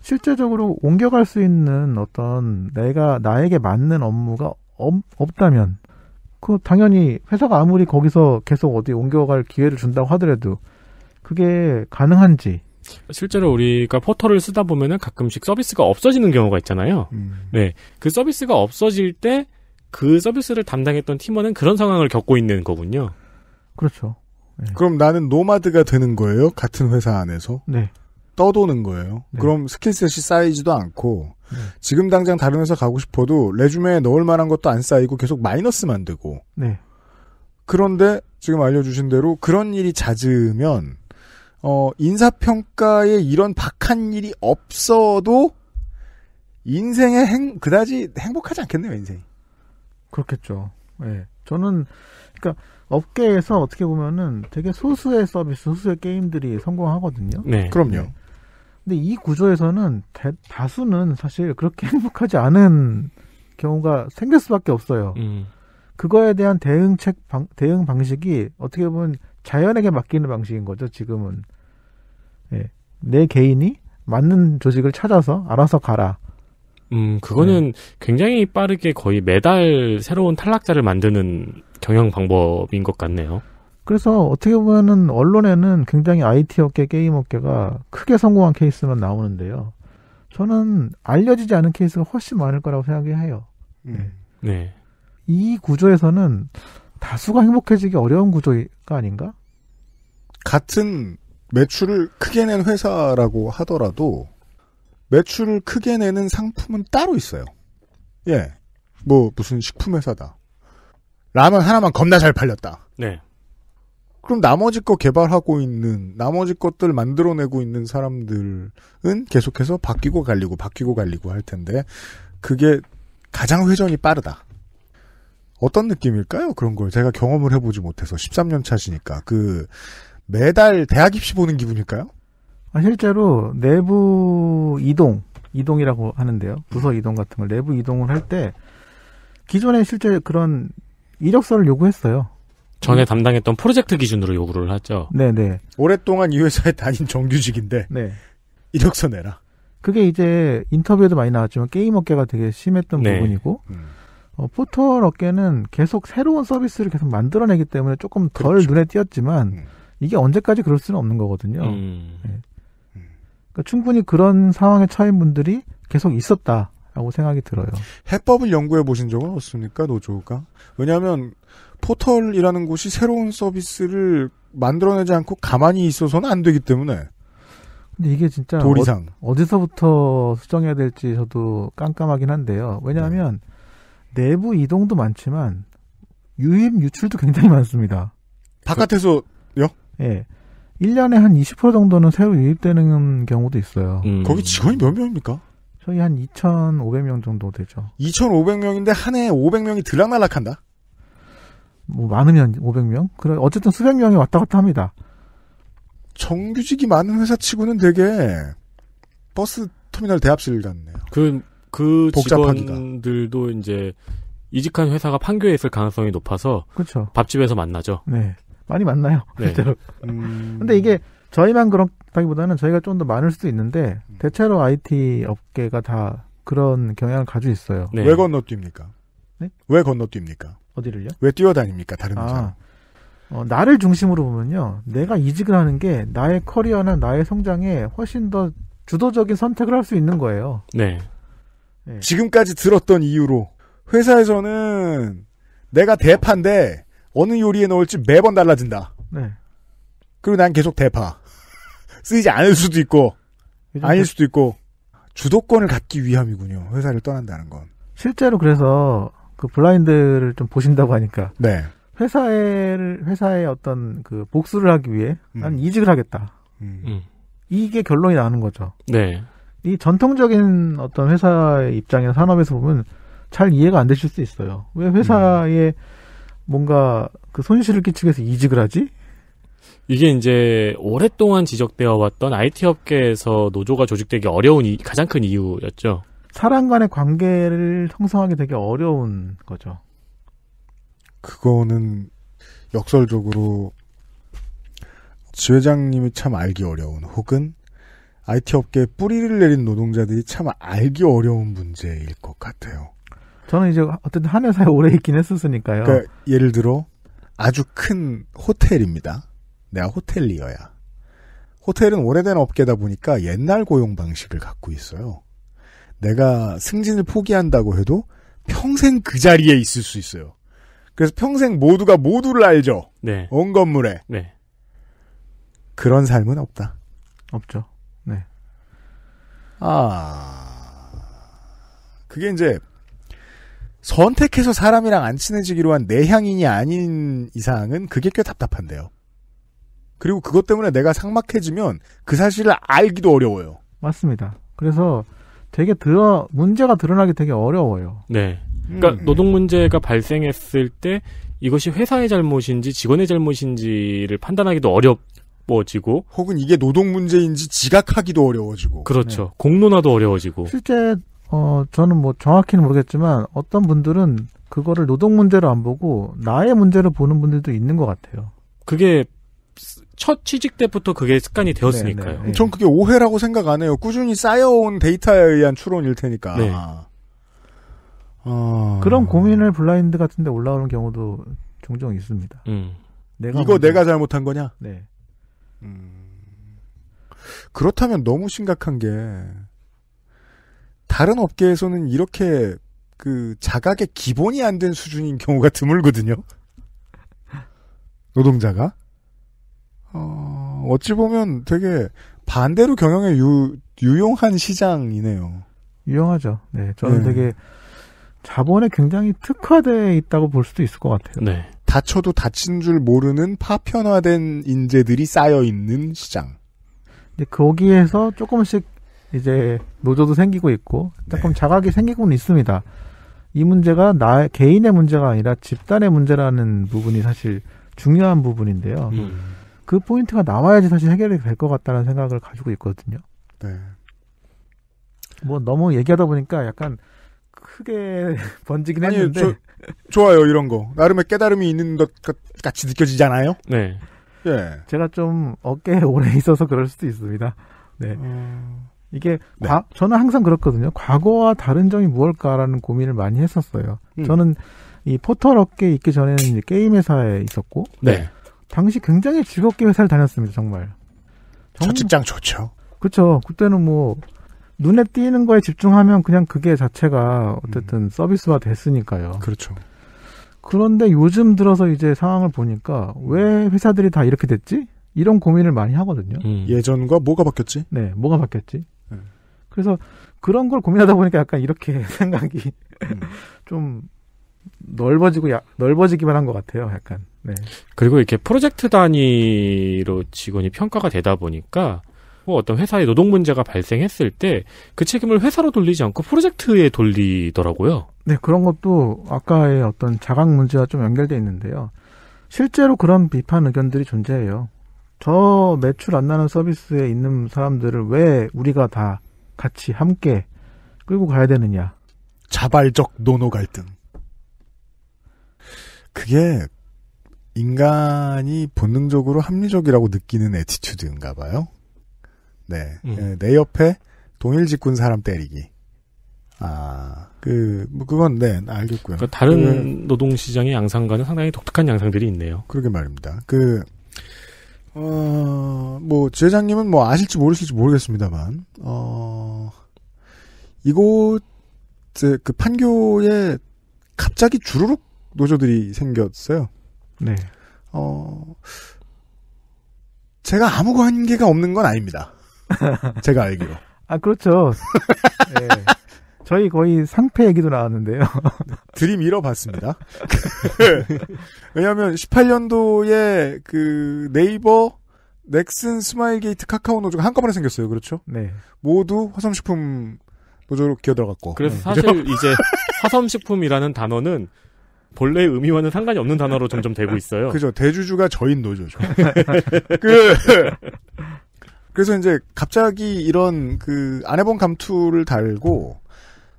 B: 실제적으로 옮겨갈 수 있는 어떤 내가, 나에게 맞는 업무가 없, 없다면, 그 당연히 회사가 아무리 거기서 계속 어디 옮겨갈 기회를 준다고 하더라도 그게 가능한지
D: 실제로 우리가 포털을 쓰다 보면은 가끔씩 서비스가 없어지는 경우가 있잖아요. 음. 네. 그 서비스가 없어질 때 그 서비스를 담당했던 팀원은 그런 상황을 겪고 있는 거군요.
A: 그렇죠. 네. 그럼 나는 노마드가 되는 거예요? 같은 회사 안에서? 네. 떠도는 거예요. 네. 그럼 스킬셋이 쌓이지도 않고 네. 지금 당장 다른 회사 가고 싶어도 레주메에 넣을 만한 것도 안 쌓이고 계속 마이너스만 되고. 네. 그런데 지금 알려주신 대로 그런 일이 잦으면 어, 인사평가에 이런 박한 일이 없어도 인생에 행,
B: 그다지 행복하지 않겠네요, 인생이. 그렇겠죠. 예. 네. 저는, 그니까, 업계에서 어떻게 보면은 되게 소수의 서비스, 소수의 게임들이 성공하거든요. 네. 그럼요. 네. 근데 이 구조에서는 대, 다수는 사실 그렇게 행복하지 않은 경우가 생길 수밖에 없어요. 음. 그거에 대한 대응책 방, 대응 방식이 어떻게 보면 자연에게 맡기는 방식인 거죠. 지금은 예. 내 개인이 맞는 조직을 찾아서 알아서 가라.
D: 음, 그거는 네. 굉장히 빠르게 거의 매달 새로운 탈락자를 만드는 경영 방법인 것 같네요.
B: 그래서 어떻게 보면은 언론에는 굉장히 IT 업계, 게임 업계가 크게 성공한 케이스만 나오는데요. 저는 알려지지 않은 케이스가 훨씬 많을 거라고 생각해요.
C: 네. 네.
B: 이 구조에서는 다수가 행복해지기 어려운 구조가 아닌가? 같은 매출을
A: 크게 낸 회사라고 하더라도 매출을 크게 내는 상품은 따로 있어요. 예. 뭐 무슨 식품 회사다. 라면 하나만 겁나 잘 팔렸다. 네. 그럼 나머지 거 개발하고 있는 나머지 것들 만들어내고 있는 사람들은 계속해서 바뀌고 갈리고 바뀌고 갈리고 할 텐데 그게 가장 회전이 빠르다. 어떤 느낌일까요? 그런 걸 제가 경험을 해보지 못해서 13년 차시니까 그 매달 대학 입시 보는 기분일까요?
B: 아, 실제로 내부 이동, 이동이라고 하는데요. 부서 이동 같은 걸 내부 이동을 할 때 기존에 실제 그런 이력서를 요구했어요. 전에
D: 담당했던 프로젝트 기준으로 요구를 하죠.
B: 네네. 오랫동안 이 회사에 다닌 정규직인데 네. 이력서 내라. 그게 이제 인터뷰에도 많이 나왔지만 게임 업계가 되게 심했던 네. 부분이고 음. 어, 포털 업계는 계속 새로운 서비스를 계속 만들어내기 때문에 조금 덜 그렇죠. 눈에 띄었지만 음. 이게 언제까지 그럴 수는 없는 거거든요.
C: 음. 네.
B: 그러니까 충분히 그런 상황에 처인 분들이 계속 있었다라고 생각이 들어요. 해법을 연구해 보신 적은 없습니까, 노조가? 왜냐하면
A: 포털이라는 곳이 새로운 서비스를 만들어내지 않고 가만히 있어서는 안 되기 때문에.
B: 근데 이게 진짜 도리상. 어, 디서부터 수정해야 될지 저도 깜깜하긴 한데요. 왜냐하면 네. 내부 이동도 많지만 유입 유출도 굉장히 많습니다. 바깥에서 예. 1년에 한 20% 정도는 새로 유입되는 경우도 있어요. 음. 거기 직원이 몇 명입니까? 저희 한 2,500명 정도 되죠. 2,500명인데 한 해에 500명이 들락날락한다? 뭐 많으면 500명? 그래 어쨌든 수백 명이 왔다 갔다 합니다. 정규직이 많은 회사 치고는 되게 버스 터미널 대합실 같네요. 그, 그 복잡하기가.
D: 직원들도 이제 이직한 회사가 판교에 있을 가능성이 높아서 그렇죠. 밥집에서 만나죠.
B: 네. 많이 만나요 네. 실제로. 네. 음... 근데 이게 저희만 그렇다기보다는 저희가 좀 더 많을 수도 있는데 음. 대체로 IT 업계가 다 그런 경향을 가지고 있어요. 네. 왜건너뛰입니까 네? 왜건너뛰입니까 어디를요? 왜 뛰어다닙니까? 다른 아, 회 어, 나를 중심으로 보면요. 내가 이직을 하는 게 나의 커리어나 나의 성장에 훨씬 더 주도적인 선택을 할 수 있는 거예요. 네. 네. 지금까지 들었던 이유로 회사에서는 내가 대판데
A: 어느 요리에 넣을지 매번 달라진다. 네. 그리고 난 계속 대파. 쓰이지 않을 수도 있고, 아닐 수도 있고, 주도권을 갖기 위함이군요. 회사를
B: 떠난다는 건. 실제로 그래서 그 블라인드를 좀 보신다고 하니까. 네. 회사를, 회사의 어떤 그 복수를 하기 위해 음. 난 음. 이직을 하겠다. 음. 음. 이게 결론이 나는 거죠. 네. 이 전통적인 어떤 회사의 입장이나 산업에서 보면 잘 이해가 안 되실 수 있어요. 왜 회사의 음. 뭔가 그 손실을 끼치기 해서 이직을 하지?
D: 이게 이제 오랫동안 지적되어 왔던 IT 업계에서 노조가 조직되기 어려운 이, 가장 큰 이유였죠.
B: 사람 간의 관계를 형성하기 되게 어려운 거죠.
A: 그거는 역설적으로 지회장님이 참 알기 어려운 혹은 IT 업계에 뿌리를 내린 노동자들이 참 알기 어려운 문제일 것 같아요. 저는 이제
B: 어쨌든 한 회사에 오래 있긴 했었으니까요.
A: 그러니까 예를 들어 아주 큰 호텔입니다. 내가 호텔리어야. 호텔은 오래된 업계다 보니까 옛날 고용 방식을 갖고 있어요. 내가 승진을 포기한다고 해도 평생 그 자리에 있을 수 있어요. 그래서 평생 모두가 모두를 알죠. 네. 온 건물에. 네. 그런 삶은 없다. 없죠. 네. 아. 그게 이제 선택해서 사람이랑 안 친해지기로 한 내향인이 아닌 이상은 그게 꽤 답답한데요. 그리고 그것 때문에 내가 상막해지면 그 사실을 알기도 어려워요.
B: 맞습니다. 그래서 되게 드러 문제가 드러나기 되게 어려워요.
D: 네. 그러니까 음. 노동 문제가 발생했을 때 이것이 회사의 잘못인지 직원의 잘못인지를 판단하기도 어렵워지고 혹은 이게 노동
A: 문제인지 지각하기도 어려워지고 그렇죠. 네. 공론화도 어려워지고
B: 실제 어, 저는 뭐 정확히는 모르겠지만 어떤 분들은 그거를 노동 문제로 안 보고 나의 문제로 보는 분들도 있는 것 같아요.
D: 그게 첫 취직 때부터 그게 습관이 네, 되었으니까요. 네네.
A: 네. 전 그게 오해라고 생각 안 해요. 꾸준히 쌓여온 데이터에 의한 추론일 테니까. 네. 아.
B: 어... 그런 고민을 블라인드 같은데 올라오는 경우도 종종 있습니다. 음. 내가 이거 먼저... 내가 잘못한 거냐? 네. 음...
A: 그렇다면 너무 심각한 게 다른 업계에서는 이렇게 그 자각의 기본이 안 된 수준인 경우가 드물거든요. 노동자가 어, 어찌 보면 되게
B: 반대로 경영에 유, 유용한 시장이네요. 유용하죠.
A: 네,
D: 저는 네. 되게
B: 자본에 굉장히 특화돼 있다고 볼 수도 있을 것 같아요. 네. 다쳐도
A: 다친 줄 모르는 파편화된 인재들이 쌓여 있는 시장.
B: 근데 거기에서 조금씩 이제 노조도 생기고 있고 조금 네. 자각이 생기고는 있습니다. 이 문제가 나 개인의 문제가 아니라 집단의 문제라는 부분이 사실 중요한 부분인데요. 음. 그 포인트가 나와야지 사실 해결이 될 것 같다는 생각을 가지고 있거든요. 네. 뭐 너무 얘기하다 보니까 약간
A: 크게 번지긴 아니, 했는데 저, 좋아요 이런 거 나름의 깨달음이 있는 것
B: 같이 느껴지잖아요. 네. 예. 제가 좀 어깨에 오래 있어서 그럴 수도 있습니다. 네. 음... 이게 네. 과, 저는 항상 그렇거든요. 과거와 다른 점이 무엇일까라는 고민을 많이 했었어요. 음. 저는 이 포털 업계에 있기 전에는 게임 회사에 있었고 네. 당시 굉장히 즐겁게 회사를 다녔습니다. 정말. 정... 직장 좋죠. 그렇죠. 그때는 뭐 눈에 띄는 거에 집중하면 그냥 그게 자체가 어쨌든 음. 서비스화 됐으니까요. 그렇죠. 그런데 요즘 들어서 이제 상황을 보니까 왜 회사들이 다 이렇게 됐지? 이런 고민을 많이 하거든요. 음. 예전과 뭐가 바뀌었지? 네, 뭐가 바뀌었지? 그래서 그런 걸 고민하다 보니까 약간 이렇게 생각이 음. 좀 넓어지고 야, 넓어지기만 한 것 같아요. 약간.
C: 네.
D: 그리고 이렇게 프로젝트 단위로 직원이 평가가 되다 보니까 뭐 어떤 회사의 노동 문제가 발생했을 때 그 책임을 회사로 돌리지 않고 프로젝트에 돌리더라고요.
B: 네, 그런 것도 아까의 어떤 자각 문제와 좀 연결돼 있는데요. 실제로 그런 비판 의견들이 존재해요. 저 매출 안 나는 서비스에 있는 사람들을 왜 우리가 다 같이 함께 끌고 가야 되느냐. 자발적 노노 갈등. 그게
A: 인간이 본능적으로 합리적이라고 느끼는 에티튜드인가 봐요. 네. 음. 예, 내 옆에 동일 직군 사람 때리기. 아, 그, 뭐, 그건, 네, 알겠고요. 그러니까 다른
D: 그 노동시장의 양상과는 상당히 독특한 양상들이 있네요.
A: 그러게 말입니다. 그, 어, 뭐, 제장님은뭐 아실지 모르실지 모르겠습니다만, 어, 이곳, 그 판교에 갑자기 주르륵 노조들이 생겼어요. 네. 어, 제가 아무 관계가 없는 건 아닙니다.
B: 제가 알기로. 아, 그렇죠. 네. 저희 거의 상패 얘기도 나왔는데요. 드림 잃어봤습니다. 왜냐하면
A: 18년도에 그 네이버 넥슨 스마일게이트 카카오 노조가 한꺼번에 생겼어요. 그렇죠? 네. 모두 화성식품 노조로 기어 들어갔고. 그래서 네.
D: 사실 그렇죠? 이제 화성식품이라는 단어는 본래의 의미와는 상관이 없는 단어로 점점 되고
A: 있어요. 그죠. 대주주가 저인 노조죠. 그, 그래서 이제 갑자기 이런 그안 해본 감투를 달고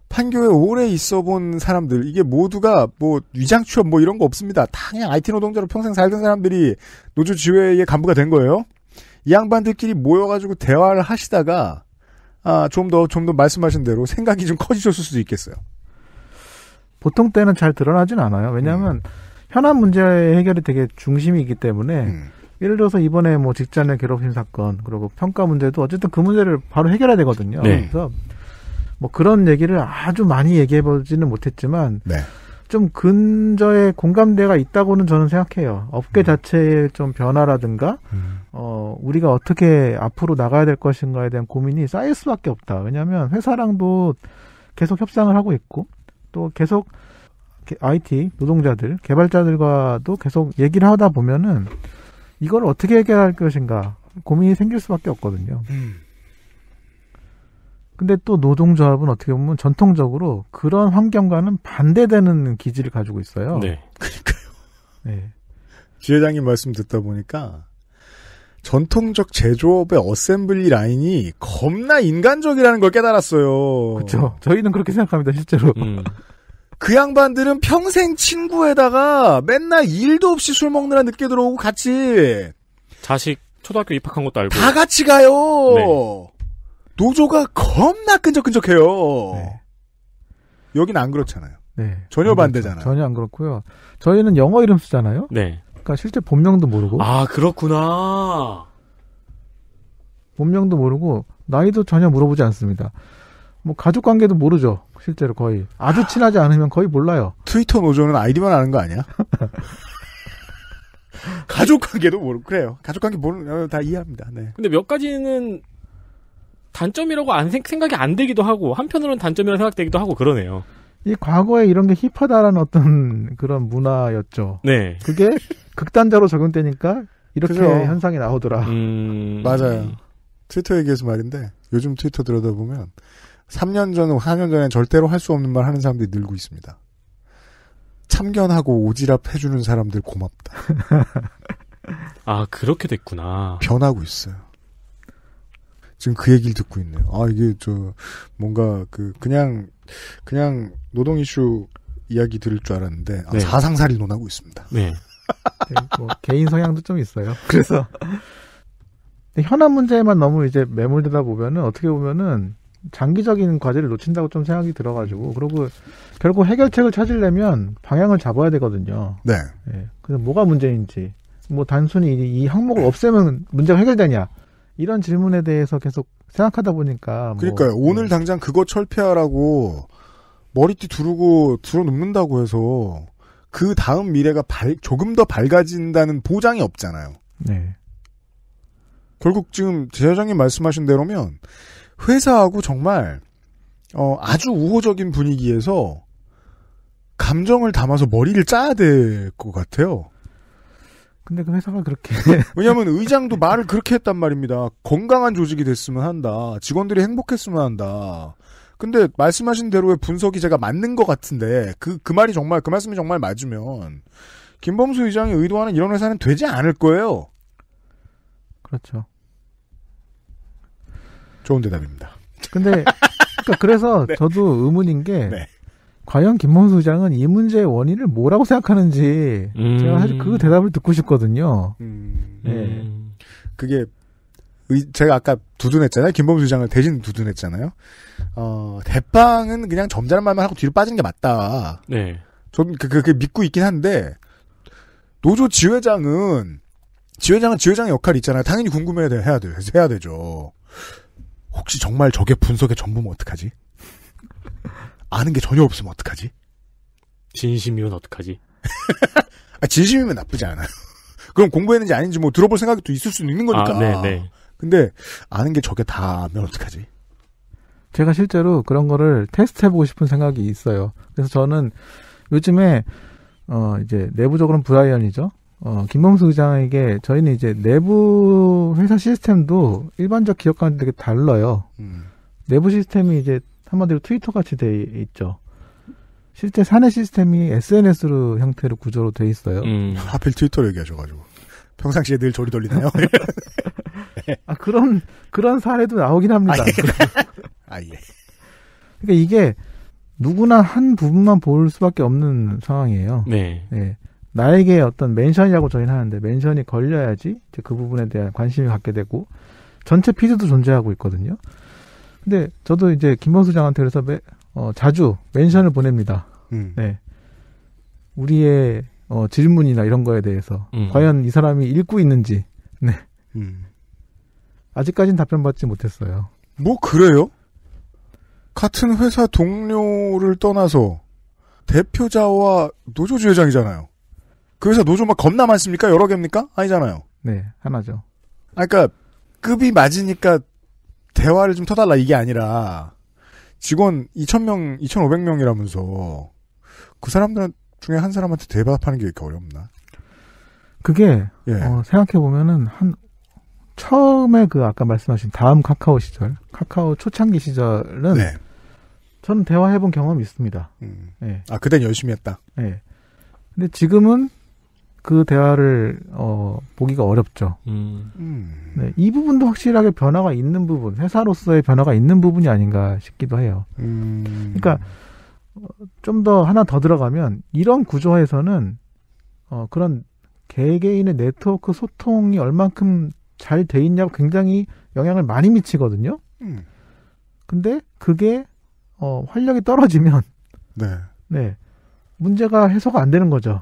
A: 판교에 오래 있어 본 사람들, 이게 모두가 뭐 위장 취업 뭐 이런 거 없습니다. 다 그냥 IT 노동자로 평생 살던 사람들이 노조 지회의 간부가 된 거예요. 이 양반들끼리 모여가지고 대화를 하시다가, 아, 좀 더, 좀 더 말씀하신 대로 생각이 좀 커지셨을 수도 있겠어요.
B: 보통 때는 잘 드러나진 않아요. 왜냐하면 음. 현안 문제 해결이 되게 중심이기 때문에 음. 예를 들어서 이번에 뭐 직장의 괴롭힘 사건 그리고 평가 문제도 어쨌든 그 문제를 바로 해결해야 되거든요. 네. 그래서 뭐 그런 얘기를 아주 많이 얘기해 보지는 못했지만 네. 좀 근저에 공감대가 있다고는 저는 생각해요. 업계 음. 자체의 좀 변화라든가 음. 어 우리가 어떻게 앞으로 나가야 될 것인가에 대한 고민이 쌓일 수밖에 없다. 왜냐하면 회사랑도 계속 협상을 하고 있고 또 계속 IT 노동자들 개발자들과도 계속 얘기를 하다 보면은 이걸 어떻게 해결할 것인가 고민이 생길 수밖에 없거든요. 음. 근데 또 노동조합은 어떻게 보면 전통적으로 그런 환경과는 반대되는 기질을 가지고 있어요. 네.
C: 그러니까요. 네.
A: 지회장님 말씀 듣다 보니까 전통적 제조업의 어셈블리 라인이 겁나 인간적이라는 걸 깨달았어요. 그렇죠. 저희는 그렇게 생각합니다, 실제로. 음. 그 양반들은 평생 친구에다가 맨날 일도 없이 술 먹느라 늦게 들어오고 같이
D: 자식 초등학교 입학한 것도 알고 다
A: 같이 가요. 네. 노조가 겁나 끈적끈적해요. 네. 여기는 안 그렇잖아요.
B: 네. 전혀 그렇죠. 반대잖아요. 전혀 안 그렇고요. 저희는 영어 이름 쓰잖아요. 네. 그러니까 실제 본명도 모르고. 아
A: 그렇구나.
B: 본명도 모르고 나이도 전혀 물어보지 않습니다. 뭐 가족 관계도 모르죠. 실제로 거의 아주 친하지 않으면 거의 몰라요. 트위터 노조는 아이디만 아는 거 아니야?
A: 가족 관계도 모르고 그래요. 가족 관계 모르는 다 이해합니다. 네. 근데 몇 가지는
D: 단점이라고 안 생, 각이안 되기도 하고 한편으로는 단점이라고 생각되기도 하고 그러네요.
B: 이 과거에 이런 게 힙하다라는 어떤 그런 문화였죠. 네. 그게 극단자로 적용되니까 이렇게 그죠. 현상이 나오더라.
A: 음... 맞아요. 트위터 얘기해서 말인데 요즘 트위터 들여다보면 3년 전, 4년 전에 절대로 할 수 없는 말 하는 사람들이 늘고 있습니다. 참견하고 오지랖 해주는 사람들 고맙다.
D: 아, 그렇게 됐구나. 변하고
A: 있어요. 지금 그 얘기를 듣고 있네요. 아 이게 저 뭔가 그 그냥 그냥 노동 이슈 이야기 들을 줄 알았는데 아, 네. 사상사를 논하고 있습니다. 네.
C: 네뭐
B: 개인 성향도 좀 있어요. 그래서 현안 문제에만 너무 이제 매몰되다 보면은 어떻게 보면은 장기적인 과제를 놓친다고 좀 생각이 들어가지고 그리고 결국 해결책을 찾으려면 방향을 잡아야 되거든요. 네. 네. 그래서 뭐가 문제인지 뭐 단순히 이 항목을 없애면 문제가 해결되냐 이런 질문에 대해서 계속 생각하다 보니까. 뭐 그러니까요.
A: 네. 오늘 당장 그거 철폐하라고 머리띠 두르고 들어눕는다고 해서 그 다음 미래가 발, 조금 더 밝아진다는 보장이 없잖아요. 네. 결국 지금 제사장님 말씀하신 대로면 회사하고 정말 어, 아주 우호적인 분위기에서 감정을 담아서 머리를 짜야 될 것 같아요. 근데
B: 그 회사가 그렇게.
A: 왜냐면 의장도 말을 그렇게 했단 말입니다. 건강한 조직이 됐으면 한다. 직원들이 행복했으면 한다. 근데 말씀하신 대로의 분석이 제가 맞는 것 같은데 그, 그 말이 정말, 그 말씀이 정말 맞으면 김범수 의장이 의도하는 이런 회사는 되지 않을 거예요. 그렇죠.
B: 좋은 대답입니다. 근데, 그러니까 그래서 네. 저도 의문인 게 네. 과연 김문수 소장은 이 문제의 원인을 뭐라고 생각하는지 음. 제가 사실 그 대답을 듣고 싶거든요.
A: 음. 네. 음. 그게 제가 아까 두둔했잖아요. 김범수 장을 대신 두둔했잖아요. 어, 대빵은 그냥 점잖은 말만 하고 뒤로 빠지는 게 맞다. 네. 저 그, 그, 그 믿고 있긴 한데, 노조 지회장은, 지회장은 지회장의 역할이 있잖아요. 당연히 궁금해야 돼, 해야 돼, 해야 되죠. 혹시 정말 저게 분석의 전부면 어떡하지? 아는 게 전혀 없으면 어떡하지? 진심이면 어떡하지? 아, 진심이면 나쁘지 않아요.
B: 그럼 공부했는지 아닌지 뭐 들어볼 생각도 있을 수 있는 거니까. 아, 네네. 네. 근데 아는 게 저게 다면 어떡하지? 제가 실제로 그런 거를 테스트 해보고 싶은 생각이 있어요. 그래서 저는 요즘에 어 이제 내부적으로는 브라이언이죠. 어 김범수 의장에게 저희는 이제 내부 회사 시스템도 일반적 기업 과는 되게 달라요. 음. 내부 시스템이 이제 한마디로 트위터 같이 돼 있죠. 실제 사내 시스템이 SNS로 형태로 구조로 돼 있어요. 음. 하필 트위터 얘기하셔가지고 평상시에 늘 조리 돌리네요아 그런 그런 사례도 나오긴 합니다. 아 예. 아, 예. 그러니까 이게 누구나 한 부분만 볼 수밖에 없는 상황이에요. 네. 네. 나에게 어떤 멘션이라고 저희는 하는데 멘션이 걸려야지 그 부분에 대한 관심을 갖게 되고 전체 피드도 존재하고 있거든요. 근데 저도 이제 김범수 장한테 그래서 매, 어, 자주 멘션을 음. 보냅니다. 음. 네. 우리의 어, 질문이나 이런 거에 대해서 음. 과연 이 사람이 읽고 있는지.
C: 네. 음.
B: 아직까진 답변 받지 못했어요. 뭐 그래요? 같은 회사 동료를
A: 떠나서 대표자와 노조 주회장이잖아요. 그 회사 노조 막 겁나 많습니까? 여러 개입니까? 아니잖아요. 네, 하나죠. 아까 그러니까 급이 맞으니까 대화를 좀 터달라 이게 아니라 직원 2,000명, 2,500명이라면서 그 사람들 중에 한 사람한테 대답하는 게 이렇게 어렵나?
B: 그게 예. 어, 생각해 보면은 한 처음에 그 아까 말씀하신 다음 카카오 시절, 카카오 초창기 시절은 네. 저는 대화해본 경험이 있습니다. 음. 예. 아 그땐 열심히 했다. 예. 근데 지금은 그 대화를 어 보기가 어렵죠. 음. 음. 네, 이 부분도 확실하게 변화가 있는 부분, 회사로서의 변화가 있는 부분이 아닌가 싶기도 해요. 음. 그러니까 어, 좀더 하나 더 들어가면 이런 구조에서는 어 그런 개개인의 네트워크 소통이 얼만큼 잘 돼 있냐고 굉장히 영향을 많이 미치거든요. 음. 근데 그게 어 활력이 떨어지면 네. 네. 문제가 해소가 안 되는 거죠.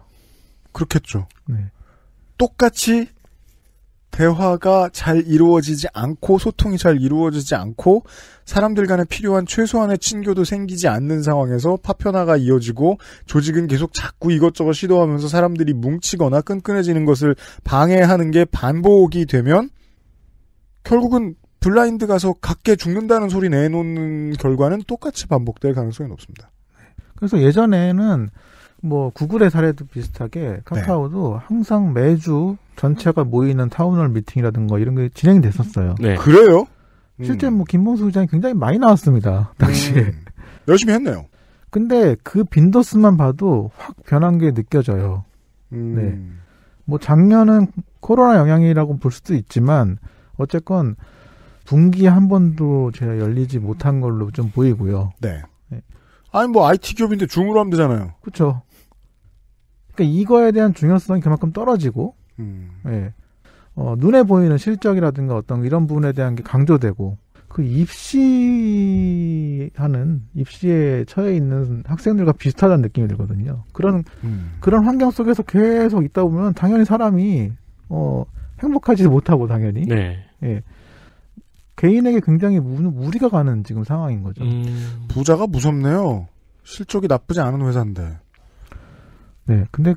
B: 그렇겠죠. 네.
A: 똑같이 대화가 잘 이루어지지 않고 소통이 잘 이루어지지 않고 사람들 간에 필요한 최소한의 친교도 생기지 않는 상황에서 파편화가 이어지고 조직은 계속 자꾸 이것저것 시도하면서 사람들이 뭉치거나 끈끈해지는 것을 방해하는 게 반복이 되면 결국은 블라인드
B: 가서 각계 죽는다는 소리 내놓는 결과는 똑같이 반복될 가능성이 높습니다. 그래서 예전에는 뭐 구글의 사례도 비슷하게 카카오도 네. 항상 매주 전체가 모이는 타운홀 미팅이라든가 이런 게 진행이 됐었어요. 네. 그래요? 실제 음. 뭐 김봉수 의장이 굉장히 많이 나왔습니다. 당시에. 음. 열심히 했네요. 근데 그 빈도수만 봐도 확 변한 게 느껴져요. 음. 네. 뭐 작년은 코로나 영향이라고 볼 수도 있지만 어쨌건 분기한 번도 제가 열리지 못한 걸로 좀 보이고요. 네. 네. 아니 뭐 IT 기업인데 중으로 하면 되잖아요. 그렇죠. 그러니까 이거에 대한 중요성이 그만큼 떨어지고 음. 예. 어, 눈에 보이는 실적이라든가 어떤 이런 부분에 대한 게 강조되고 그 입시하는 입시에 처해 있는 학생들과 비슷하다는 느낌이 들거든요. 그런 음. 그런 환경 속에서 계속 있다 보면 당연히 사람이 어 행복하지 못하고 당연히 네. 예. 개인에게 굉장히 무리가 가는 지금 상황인 거죠. 음. 부자가 무섭네요. 실적이 나쁘지 않은 회사인데. 네. 근데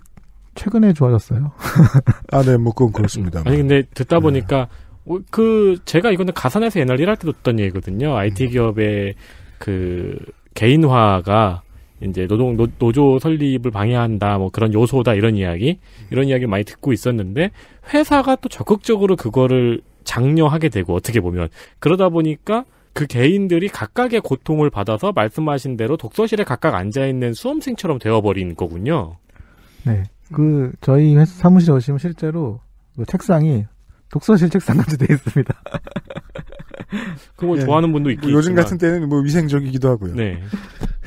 B: 최근에 좋아졌어요. 아, 네, 뭐 그건 그렇습니다. 아니
D: 근데 듣다 네. 보니까 어, 그 제가 이거는 가산에서 옛날 일할 때 듣던 얘기거든요. IT 음. 기업의 그 개인화가 이제 노동 노, 조 설립을 방해한다 뭐 그런 요소다 이런 이야기 이런 이야기 많이 듣고 있었는데 회사가 또 적극적으로 그거를 장려하게 되고 어떻게 보면 그러다 보니까 그 개인들이 각각의 고통을 받아서 말씀하신 대로 독서실에 각각 앉아 있는 수험생처럼 되어버린 거군요.
B: 네. 그 저희 회사 사무실에 오시면 실제로 그 책상이 독서실 책상같 되어 있습니다.
A: 그걸 네. 좋아하는 분도 있고 뭐 요즘 있지만. 같은 때는 뭐 위생적이기도 하고요. 네.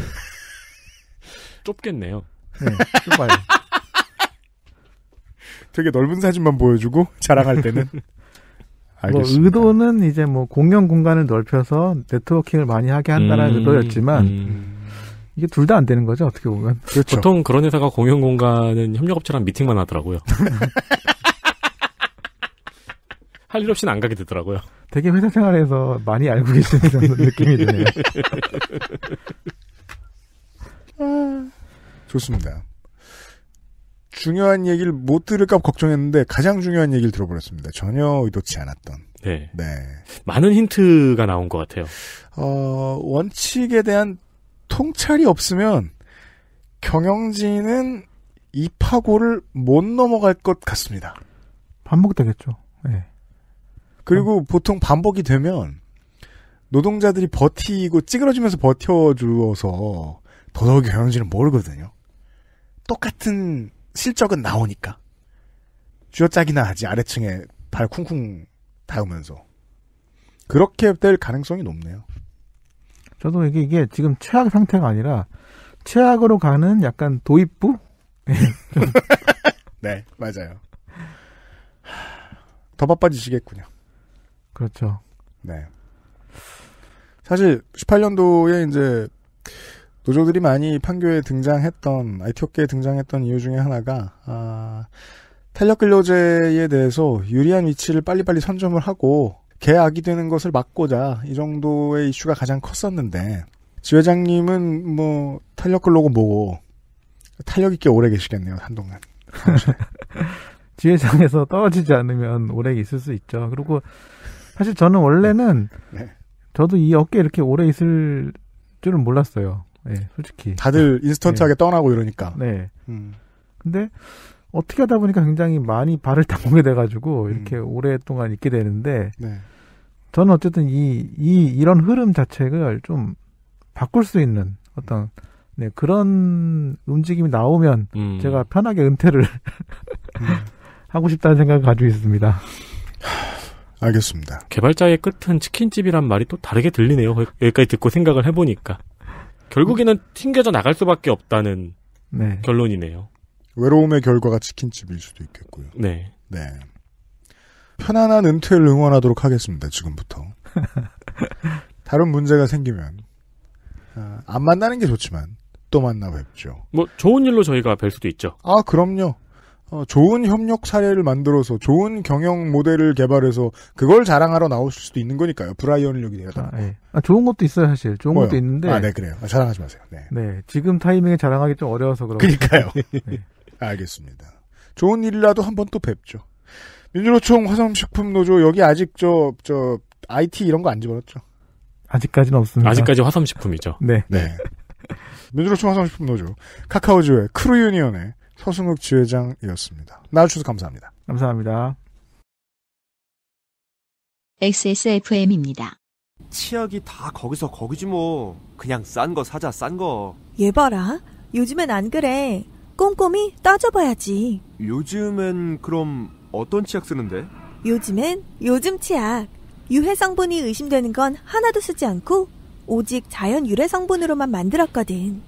A: 좁겠네요. 네, 좁아요. 되게 넓은 사진만 보여주고 자랑할 때는
B: 알겠습니다. 뭐 의도는 이제 뭐 공연 공간을 넓혀서 네트워킹을 많이 하게 한다는 음, 의도였지만 음. 이게 둘 다 안 되는 거죠 어떻게 보면.
D: 그렇죠. 보통 그런 회사가 공연 공간은 협력업체랑 미팅만 하더라고요. 할 일 없이는 안 가게 되더라고요.
B: 되게 회사 생활에서 많이 알고 계시는 느낌이 드네요.
A: 좋습니다. 중요한 얘기를 못 들을까 걱정했는데 가장 중요한 얘기를 들어버렸습니다. 전혀 의도치 않았던. 네. 네. 많은
D: 힌트가 나온 것 같아요.
A: 어, 원칙에 대한 통찰이 없으면 경영진은 이 파고를 못 넘어갈 것 같습니다. 반복되겠죠. 네. 예. 그리고 음. 보통 반복이 되면 노동자들이 버티고 찌그러지면서 버텨주어서 더더욱 경영진은 모르거든요. 똑같은 실적은 나오니까. 쥐어짜기나 하지 아래층에 발 쿵쿵 닿으면서. 그렇게
B: 될 가능성이 높네요. 저도 이게, 이게 지금 최악 상태가 아니라 최악으로 가는 약간 도입부? 예,
A: 네, 맞아요.
B: 더 바빠지시겠군요. 그렇죠.
A: 네. 사실 18년도에 이제 노조들이 많이 판교에 등장했던 IT 업계에 등장했던 이유 중에 하나가 아, 탄력 근로제에 대해서 유리한 위치를 빨리빨리 선점을 하고 개악이 되는 것을 막고자 이 정도의 이슈가 가장 컸었는데 지 회장님은 뭐 탄력 근로고 뭐고 탄력 있게 오래 계시겠네요 한동안.
B: 지회장에서 떨어지지 않으면 오래 있을 수 있죠. 그리고 사실 저는 원래는 네. 네. 저도 이 어깨 이렇게 오래 있을 줄은 몰랐어요. 예, 네, 솔직히. 다들 네. 인스턴트하게 네. 떠나고 이러니까. 네. 음. 근데 어떻게 하다 보니까 굉장히 많이 발을 담그게 돼가지고 음. 이렇게 음. 오랫동안 있게 되는데 네. 저는 어쨌든 이, 이 이런 흐름 자체를 좀 바꿀 수 있는 어떤 네, 그런 움직임이 나오면 음. 제가 편하게 은퇴를 음. 하고 싶다는 생각을 가지고 있습니다. 알겠습니다. 개발자의 끝은 치킨집이란
D: 말이 또 다르게 들리네요. 여기까지 듣고 생각을 해보니까. 결국에는 튕겨져 나갈 수밖에 없다는 네. 결론이네요.
A: 외로움의 결과가 치킨집일 수도 있겠고요. 네. 네. 편안한 은퇴를 응원하도록 하겠습니다. 지금부터. 다른 문제가 생기면 아, 안 만나는 게 좋지만 또 만나 뵙죠.
D: 뭐 좋은 일로 저희가 뵐 수도 있죠.
A: 아 그럼요. 어, 좋은 협력 사례를 만들어서 좋은 경영 모델을 개발해서 그걸 자랑하러 나오실 수도 있는 거니까요. 브라이언을 여기 다 아, 예.
B: 아, 좋은 것도 있어요 사실. 좋은 뭐요? 것도 있는데. 아네 그래요. 아, 자랑하지 마세요. 네. 네
A: 지금 타이밍에 자랑하기 좀 어려워서 그런. 그러니까요. 네. 알겠습니다. 좋은 일이라도 한 번 또 뵙죠. 민주노총 화성식품 노조 여기 아직 저 저 IT 이런 거 안 집어넣었죠?
D: 아직까지는 없습니다. 아직까지 화성식품이죠. 네. 네.
A: 민주노총 화성식품 노조 카카오즈의 크루 유니언의 서승욱 지회장이었습니다. 나와주셔서 감사합니다.
B: 감사합니다. XSFM입니다. 치약이 다 거기서 거기지 뭐. 그냥 싼 거 사자 싼 거. 얘 봐라. 요즘엔 안 그래. 꼼꼼히 따져봐야지.
A: 요즘엔 그럼 어떤 치약 쓰는데?
B: 요즘엔 요즘 치약. 유해 성분이 의심되는 건 하나도 쓰지 않고 오직 자연 유래 성분으로만 만들었거든.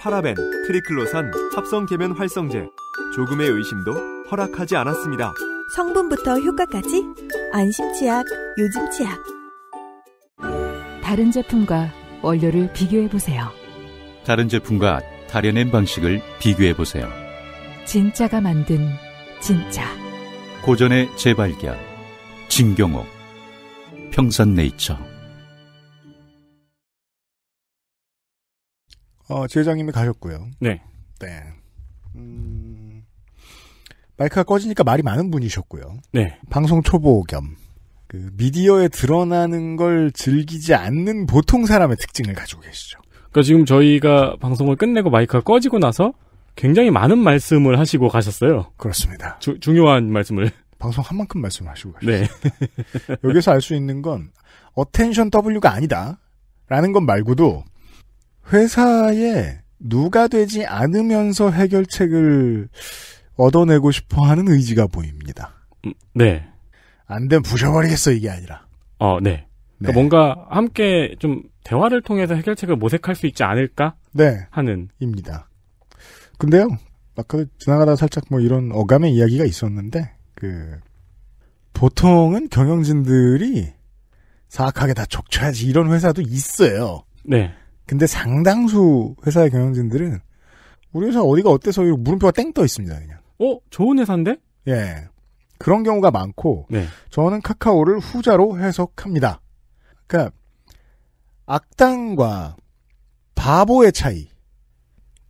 D: 파라벤, 트리클로산, 합성 계면 활성제. 조금의 의심도 허락하지 않았습니다.
C: 성분부터 효과까지 안심 치약, 요즘 치약.
B: 다른 제품과 원료를 비교해 보세요. 다른 제품과 가려낸 방식을 비교해 보세요. 진짜가 만든 진짜.
D: 고전의 재발견. 진경옥. 평산네이처.
A: 어, 지회장님이 가셨고요. 네. 네. 음, 마이크가 꺼지니까 말이 많은 분이셨고요. 네. 방송 초보 겸. 그 미디어에 드러나는 걸 즐기지 않는 보통 사람의 특징을 가지고 계시죠. 그러니까 지금 저희가 방송을
D: 끝내고 마이크가 꺼지고 나서 굉장히 많은 말씀을 하시고 가셨어요. 그렇습니다. 주, 중요한 말씀을.
A: 방송 한 만큼 말씀하시고 가셨어요. 네. 여기서 알 수 있는 건 어텐션 W가 아니다. 라는 것 말고도 회사에 누가 되지 않으면서 해결책을 얻어내고 싶어 하는 의지가 보입니다.
D: 음, 네.
A: 안 되면 부셔버리겠어 이게 아니라.
D: 어, 네. 그러니까 네. 뭔가 함께 좀 대화를 통해서 해결책을 모색할 수 있지 않을까 네.
A: 하는 입니다. 근데요, 아까 지나가다 살짝 뭐 이런 어감의 이야기가 있었는데 그 보통은 경영진들이 사악하게 다 족쳐야지 이런 회사도 있어요. 네. 근데 상당수 회사의 경영진들은 우리 회사 어디가 어때서 이 물음표가 땡 떠 있습니다 그냥. 어 좋은 회사인데? 예. 그런 경우가 많고 네. 저는 카카오를 후자로 해석합니다. 그러니까 악당과 바보의 차이.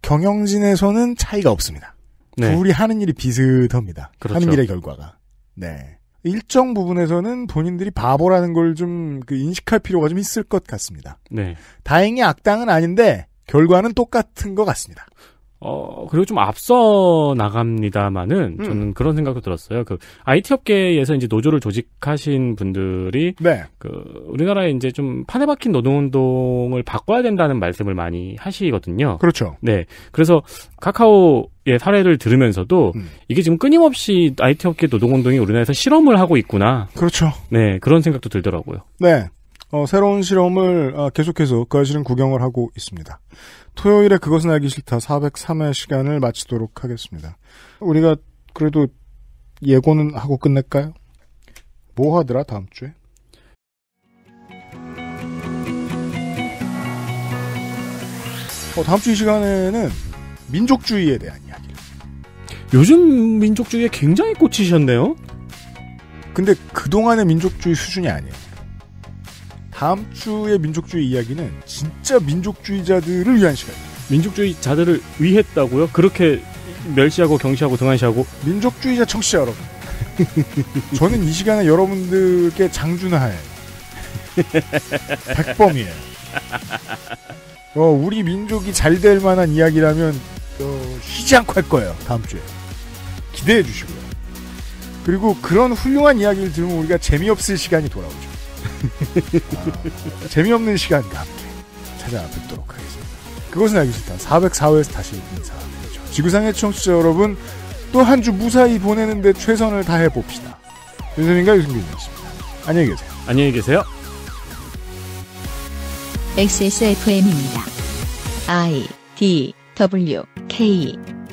A: 경영진에서는 차이가 없습니다. 네. 둘이 하는 일이 비슷합니다. 그렇죠. 하는 일의 결과가. 네. 일정 부분에서는 본인들이 바보라는 걸 좀그 인식할 필요가 좀 있을 것 같습니다. 네. 다행히 악당은 아닌데 결과는 똑같은 것 같습니다.
D: 어, 그리고 좀 앞서 나갑니다만은 음. 저는 그런 생각도 들었어요. 그 IT 업계에서 이제 노조를 조직하신 분들이 네. 그 우리나라에 이제 좀 판에 박힌 노동 운동을 바꿔야 된다는 말씀을 많이 하시거든요. 그렇죠. 네. 그래서 카카오 의 사례를 들으면서도 음. 이게 지금 끊임없이 IT 업계 노동 운동이 우리나라에서 실험을 하고 있구나. 그렇죠. 네, 그런 생각도 들더라고요.
A: 네. 어, 새로운 실험을 어, 계속해서 그 아시는 구경을 하고 있습니다. 토요일에 그것은 알기 싫다 403회 시간을 마치도록 하겠습니다. 우리가 그래도 예고는 하고 끝낼까요? 뭐 하더라 다음 주에? 어, 다음 주 이 시간에는 민족주의에 대한 이야기를. 요즘 민족주의에 굉장히 꽂히셨네요. 근데 그동안의 민족주의 수준이 아니에요. 다음 주의 민족주의 이야기는 진짜 민족주의자들을 위한 시간입니다. 민족주의자들을 위했다고요? 그렇게 멸시하고 경시하고 등한시하고? 민족주의자 청취자 여러분. 저는 이 시간에 여러분들께 장준하의 백범이에요. 어, 우리 민족이 잘 될 만한 이야기라면 어, 쉬지 않고 할 거예요. 다음 주에. 기대해 주시고요. 그리고 그런 훌륭한 이야기를 들으면 우리가 재미없을 시간이 돌아오죠. 아, 재미없는 시간과 함께 찾아뵙도록 하겠습니다. 그것은 알기 싫다. 404회에서 다시 인사드리죠. 지구상의 청취자 여러분, 또 한 주 무사히 보내는데 최선을 다해봅시다. 윤선인과 유승균이었습니다. 안녕히 계세요. 안녕히 계세요.
B: XSFM입니다. I D W K